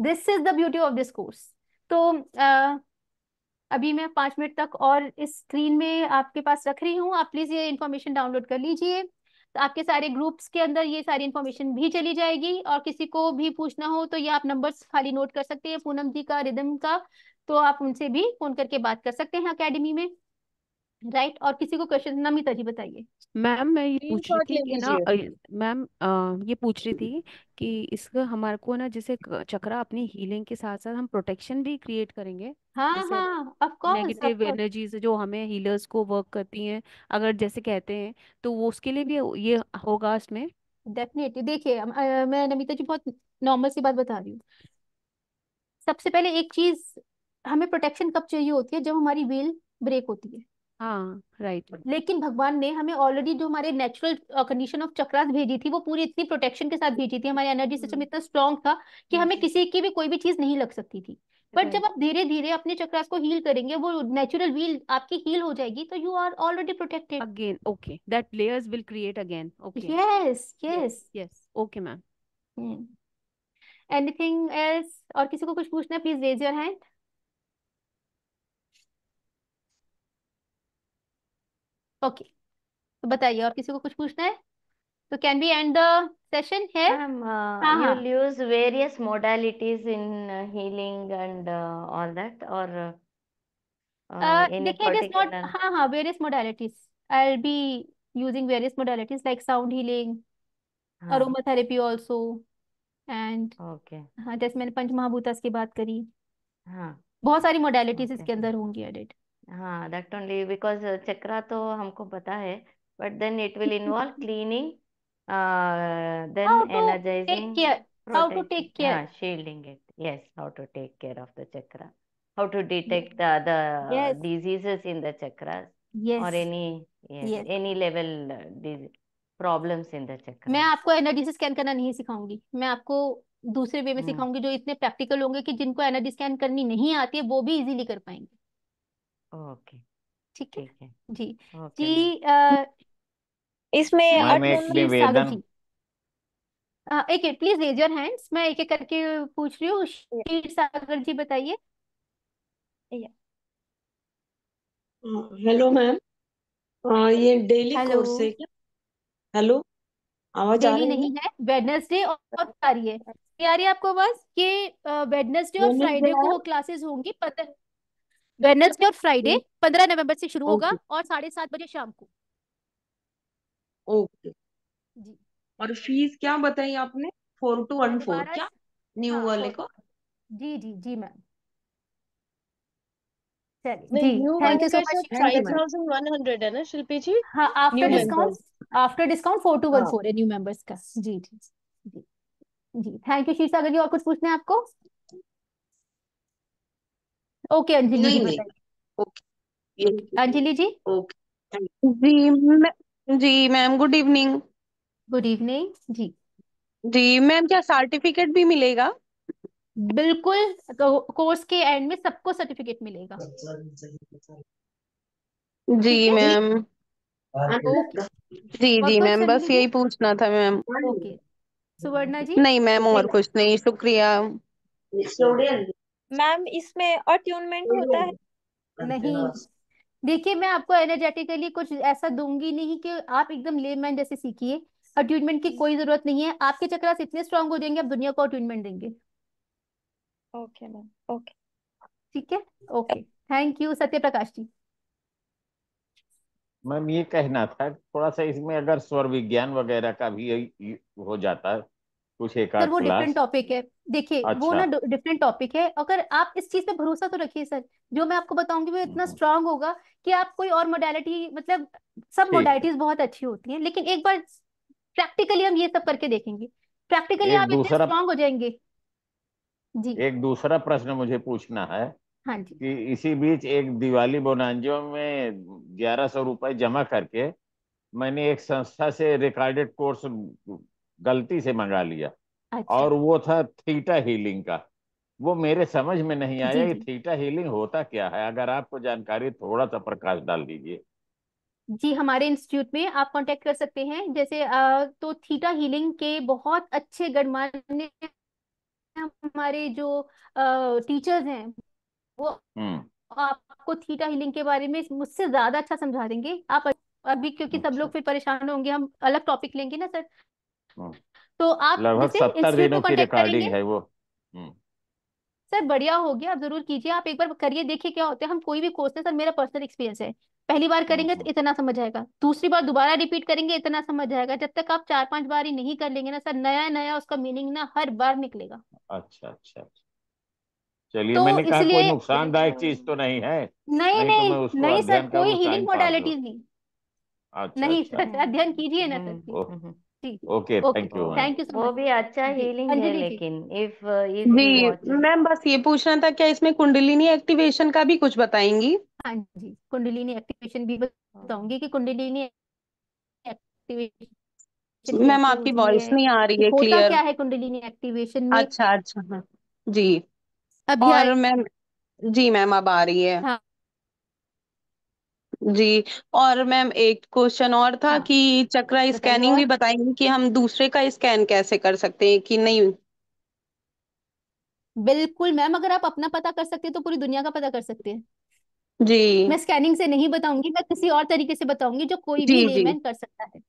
this is the beauty of this course तो आ, अभी मैं पांच मिनट तक और इस स्क्रीन में आपके पास रख रही हूँ आप प्लीज़ ये इन्फॉर्मेशन डाउनलोड कर लीजिए तो आपके सारे ग्रुप्स के अंदर ये सारी इन्फॉर्मेशन भी चली जाएगी और किसी को भी पूछना हो तो ये आप नंबर्स खाली नोट कर सकते हैं पूनम जी का रिदम का तो आप उनसे भी फोन करके बात कर सकते हैं अकेडमी में राइट right? और किसी को क्वेश्चन नमिता जी बताइए
मैम मैं ये पूछ रही थी ना मैम ये पूछ रही थी कि इसका हमारे को ना जैसे चक्रा अपनी हीलिंग के साथ साथ हम प्रोटेक्शन भी क्रिएट करेंगे हाँ हाँ ऑफ कोर्स नेगेटिव एनर्जीज जो हमें हीलर्स को वर्क करती हैं अगर जैसे कहते हैं तो
वो उसके लिए भी हम्म। ये होगा इसमें डेफिनेटली देखिए मैं नमिता जी बहुत नॉर्मल सी बात बता रही हूँ सबसे पहले एक चीज हमें प्रोटेक्शन कब चाहिए होती है जब हमारी व्हील ब्रेक होती है हाँ राइट लेकिन भगवान ने हमें ऑलरेडी जो हमारे नेचुरल कंडीशन ऑफ चक्रास भेजी थी वो पूरी इतनी प्रोटेक्शन के साथ भेजी थी हमारे एनर्जी सिस्टम हम्म। इतना स्ट्रांग था कि हमें किसी की भी कोई भी चीज नहीं लग सकती थी बट जब आप धीरे धीरे अपने चक्रास को हील करेंगे वो नेचुरल व्हील आपकी हील हो जाएगी तो you are already protected again okay that layers will create again okay yes yes yes okay
ma'am
anything else और किसी को कुछ पूछना है please raise your hand okay तो बताइए और किसी को कुछ पूछना है तो can be and the session है you use
various modalities in healing and all that और देखिए इट इज नॉट
हां हां various modalities I will be using various modalities like sound healing aroma therapy and okay हां जैसे मैंने पंच की बात करी हाँ। बहुत सारी मोडालिटीज इसके अंदर होंगी एडिट हाँ
दैट ओनली बिकॉज चक्रा तो हमको पता है but then it will involve cleaning then how to take energising care how to take protect care हाँ shielding it yes how to take care of the chakra how to detect the the yes diseases in the chakras or yes any yes yes any level uh,
मैं आपको energy scan करना नहीं सिखाऊंगी मैं आपको दूसरे वे में hmm. सिखाऊंगी जो इतने प्रैक्टिकल होंगे कि जिनको एनर्जी स्कैन करनी नहीं आती है वो भी इजीली कर पाएंगे
ओके ठीक है जी
ओके जी इसमें मैम एक निवेदन एक minute please raise your hands मैं एक एक करके पूछ रही हूँ शीर सागर जी बताइए
हेलो मैम ये डेली हेलो कोर्स है क्या हेलो आवाज आ डेली रही है नहीं
है वेडनेसडे और आ रही है आ रही है आपको बस कि वेडनेसडे और फ्राइडे को क्लासेस होंगी पता वेनसडे और फ्राइडे पंद्रह नवंबर से शुरू होगा और साढ़े सात बजे शाम को
ओके जी और फीस क्या बताई आपने फोर टू वन फोर क्या न्यू हाँ, वाले को जी जी जी मैम हाँ, हाँ। जी जी
जी थैंक यू शीर्षा अगर जी और कुछ पूछना है आपको ओके अंजलि जी नहीं अंजलि जी जी जी
ma'am good evening good evening जी जी मैम क्या सर्टिफिकेट भी
मिलेगा बिल्कुल कोर्स के एंड में सबको सर्टिफिकेट मिलेगा जी मैम जी जी मैम बस यही
पूछना था मैम
ओके सुवर्णा जी नहीं मैम
और कुछ नहीं शुक्रिया
मैम इसमें अट्यूनमेंट होता है नहीं देखिए मैं आपको एनर्जेटिकली कुछ ऐसा दूंगी नहीं कि आप एकदम लेमैन जैसे सीखिए अट्यूनमेंट की कोई जरूरत नहीं है आपके चक्र इतने स्ट्रांग हो जाएंगे आप दुनिया को अट्यूनमेंट देंगे ओके मैम ओके ठीक है ओके थैंक यू सत्य प्रकाश जी
मैम ये कहना था थोड़ा सा इसमें अगर स्वर विज्ञान वगैरह का भी हो जाता है कुछ एक सर वो डिफरेंट
टॉपिक है देखिए अच्छा। वो ना डिफरेंट टॉपिक है अगर आप इस चीज पे भरोसा तो रखिए सर जो मैं आपको बताऊंगी वो इतना स्ट्रांग हम्म। होगा कि आप कोई और मोडालिटी मतलब सब मोडालिटीज बहुत अच्छी होती हैं लेकिन एक बार प्रैक्टिकली हम ये सब करके देखेंगे प्रैक्टिकली आप इतने स्ट्रांग हो जाएंगे जी
एक दूसरा प्रश्न मुझे पूछना है हाँ जी कि इसी बीच एक दिवाली बोनांजो में ग्यारह सौ रुपए जमा करके मैंने एक संस्था से रिकॉर्डेड कोर्स गलती से मंगा लिया अच्छा। और वो था थीटा हीलिंग का वो मेरे समझ में नहीं आया कि थीटा हीलिंग होता क्या है अगर आपको जानकारी थोड़ा सा प्रकाश डाल दीजिए
जी हमारे इंस्टीट्यूट में आप कांटेक्ट कर सकते हैं जैसे आ, तो थीटा हीलिंग के बहुत अच्छे गणमान्य हमारे जो आ, टीचर्स हैं वो हम्म। आपको थीटा हीलिंग के बारे में मुझसे ज्यादा अच्छा समझा देंगे आप अभी क्योंकि सब अच्छा। लोग फिर परेशान होंगे हम अलग टॉपिक लेंगे ना सर हाँ। तो आप लगभग सत्तर दिनों की रिकॉर्डिंग है
वो हम्म।
सर बढ़िया हो गया आप जरूर कीजिए आप एक बार करिए देखिए क्या होता है हम कोई भी कोर्स है सर मेरा पर्सनल एक्सपीरियंस है पहली बार हम्म, करेंगे तो हम्म। इतना समझ आएगा दूसरी बार दोबारा रिपीट करेंगे इतना समझ आएगा जब तक आप चार पांच बार ही नहीं कर लेंगे ना सर नया नया उसका मीनिंग ना हर बार निकलेगा अच्छा,
अच्छा अच्छा चलिए तो मैंने कहा कोई नुकसानदायक चीज तो नहीं है नहीं नहीं नहीं, तो नहीं सर कोई हीलिंग मोडालिटीज नहीं अच्छा, नहीं अच्छा। सर
अध्ययन
कीजिए ना
sir
okay thank you thank you वो भी अच्छा हीलिंग हाँ है लेकिन
इफ uh, जी
मैम बस ये पूछना था क्या इसमें कुंडलिनी एक्टिवेशन का भी कुछ बताएंगी
हाँ जी कुंडलिनी एक्टिवेशन भी बताऊंगी कि कुंडलिनी एक्टिवेशन मैम आपकी वॉइस नहीं आ रही है क्लियर क्या है कुंडलिनी एक्टिवेशन में अच्छा
अच्छा हाँ। जी अभी और मैम जी मैम अब आ रही है हाँ जी, और मैम एक क्वेश्चन और था हाँ, कि चक्रा स्कैनिंग भी बताएंगे कि हम दूसरे का स्कैन कैसे कर सकते हैं कि नहीं?
बिल्कुल मैम अगर आप अपना पता कर सकते हैं तो पूरी दुनिया का पता कर सकते हैं। जी मैं जी। स्कैनिंग से नहीं बताऊंगी मैं किसी और तरीके से बताऊंगी जो कोई भी जी, लेमैन कर सकता है।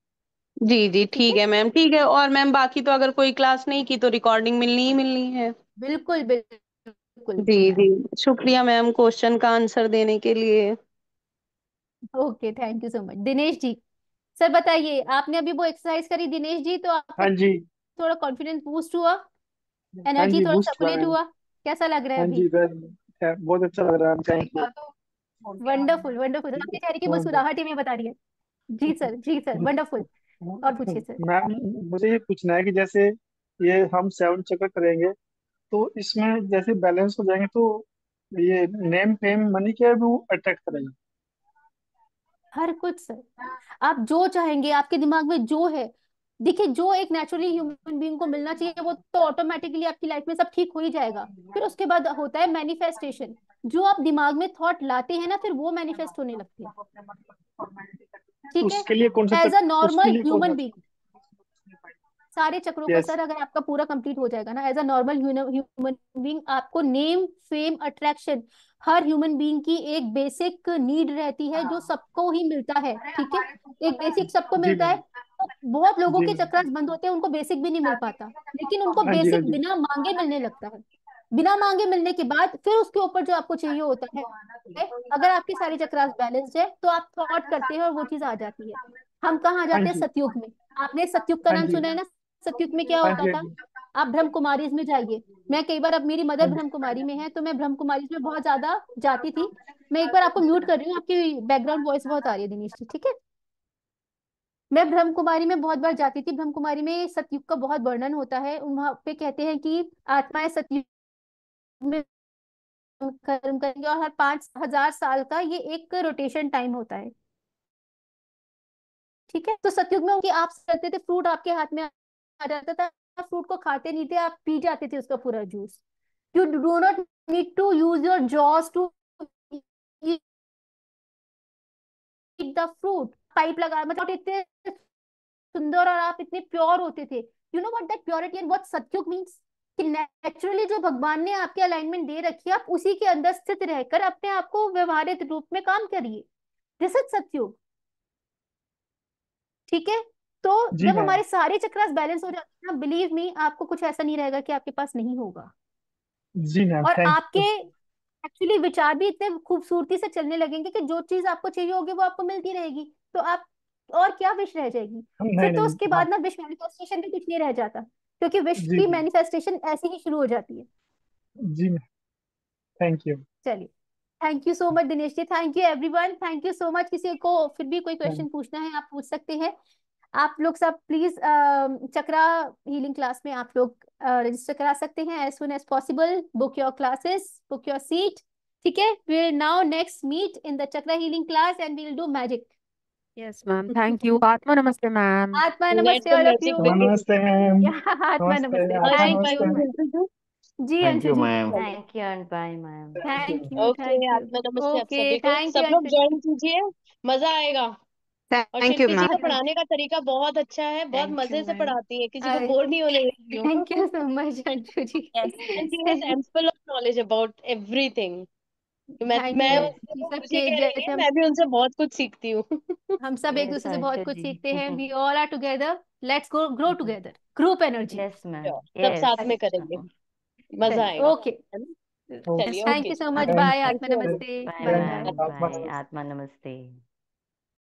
जी, जी, ठीक है? है मैम, ठीक है और मैम बाकी तो अगर कोई क्लास नहीं की तो रिकॉर्डिंग मिलनी ही
मिलनी है। बिल्कुल, बिल्कुल
जी, मैम। जी, शुक्रिया मैम क्वेश्चन का आंसर
देने के लिए। Okay thank you so much Dinesh ji sir बताइए आपने अभी वो एक्सरसाइज करी दिनेश जी तो आपको हाँ जी थोड़ा कॉन्फिडेंस बूस्ट हुआ हाँ एनर्जी जी थोड़ा बूस्ट हुआ सर्कुलेट हुआ कैसा लग रहा है हाँ अभी
जी बहुत अच्छा लग रहा है थैंक
यू वंडरफुल वंडरफुल आपके चेहरे की मुस्कुराहट ही में बता रही है जी सर जी सर वंडरफुल और पूछिए सर
मैम मुझे ये पूछना है कि जैसे ये हम सेवन चक्र करेंगे तो इसमें जैसे बैलेंस हो जाएंगे तो ये नेम फेम मनी क्या है वो अट्रैक्ट करेगा
हर कुछ सर हाँ। आप जो चाहेंगे आपके दिमाग में जो है देखिए जो एक नेचुरली ह्यूमन बीइंग को मिलना चाहिए वो तो ऑटोमेटिकली आपकी लाइफ में सब ठीक हो ही जाएगा फिर उसके बाद होता है मैनिफेस्टेशन जो आप दिमाग में थॉट लाते हैं ना फिर वो मैनिफेस्ट होने लगते हैं ठीक
है as a normal human being
सारे चक्रों yes. का सर अगर आपका पूरा कंप्लीट हो जाएगा ना as a normal human being आपको नेम फेम अट्रैक्शन हर ह्यूमन बीइंग की एक बेसिक नीड रहती है जो हाँ। सबको ही मिलता है ठीक है एक बेसिक सबको मिलता है तो बहुत लोगों के चक्र बंद होते हैं उनको बेसिक भी नहीं मिल हाँ, पाता लेकिन उनको बेसिक हाँ बिना मांगे मिलने लगता है बिना मांगे मिलने के बाद फिर उसके ऊपर जो आपको चाहिए होता है अगर आपके सारे चक्रास बैलेंस्ड है तो आप थॉट करते हैं और वो चीज आ जाती है हम कहा आ जाते हैं सतयुग में आपने सतयुग का नाम सुना है ना सतयुग में क्या होता था आप ब्रह्म कुमारी में जाइए मैं कई बार अब मेरी मदर ब्रह्म कुमारी में है तो मैं ब्रह्म कुमारी में बहुत ज्यादा जाती थी मैं एक बार आपको म्यूट कर रही हूँ आपकी बैकग्राउंड वॉइस बहुत आ रही है दिनेश जी ठीक है मैं ब्रह्म कुमारी में बहुत बार जाती थी ब्रह्म कुमारी में सतयुग का बहुत वर्णन होता है वहां पे कहते हैं कि आत्माएं सतयुग में कर्म करेंगे और हर पांच हजार साल का ये एक रोटेशन टाइम होता है ठीक है तो सतयुग में उनकी आप करते थे फ्रूट आपके हाथ में आ जाता था फ्रूट को खाते नहीं थे आप पी जाते थे उसका पूरा juice you do not need to use your jaws to the fruit pipe लगा मतलब इतने सुंदर और आप इतने प्योर होते थे you know what that purity and what Satyug means कि नेचुरली जो भगवान ने आपके अलाइनमेंट दे रखी है आप उसी के अंदर स्थित रहकर अपने आप को व्यवहारित रूप में काम करिए दिस इज सत्युग ठीक है तो जब हाँ। हमारे सारे चक्रास बैलेंस हो जाते हैं ना बिलीव मी आपको कुछ ऐसा नहीं रहेगा कि आपके पास नहीं होगा
जी मैम और थैंक आपके
एक्चुअली विचार भी इतने खूबसूरती से चलने लगेंगे कि जो चीज आपको चाहिए होगी वो आपको मिलती रहेगी तो आप और क्या विश रह जाएगी फिर तो उसके हाँ। बाद ना विश मैनिफेस्टेशन भी कुछ नहीं रह जाता क्योंकि विश की मैनिफेस्टेशन ऐसे ही शुरू हो जाती है
जी मैम थैंक यू
चलिए thank you so much Dinesh ji thank you everyone thank you so much किसी को फिर भी कोई क्वेश्चन पूछना है आप पूछ सकते हैं आप लोग सब प्लीज चक्रा हीलिंग क्लास में आप लोग रजिस्टर uh, करा सकते हैं as soon as possible book your classes book your seat ठीक है we now next meet in the chakra healing class and we will do magic
Yes, ma'am. Thanhank you. Atma namaste, ma'am. Atma namaste, all of नमस्ते Namaste, ma'am. Yeah, Atma namaste. Thank
you.
जी Anshu ji thank you and bye ma'am thank you okay Atma namaste आप सभी को सब लोग join
कीजिए मजा आएगा थैंक यू मैम पढ़ाने का तरीका बहुत अच्छा है बहुत मजे से पढ़ाती है किसी को बोर नहीं होने thank you so much Anshu ji
she has ample of knowledge about everything
मैं मैं सब
जैसे मैं भी उनसे बहुत कुछ सीखती हूँ हम सब एक दूसरे से बहुत कुछ सीखते हैं we all are together let's grow together group energy yes ma'am सब साथ में करेंगे मजा आएगा okay
thank you so much bye Atma namaste bye Atma नमस्ते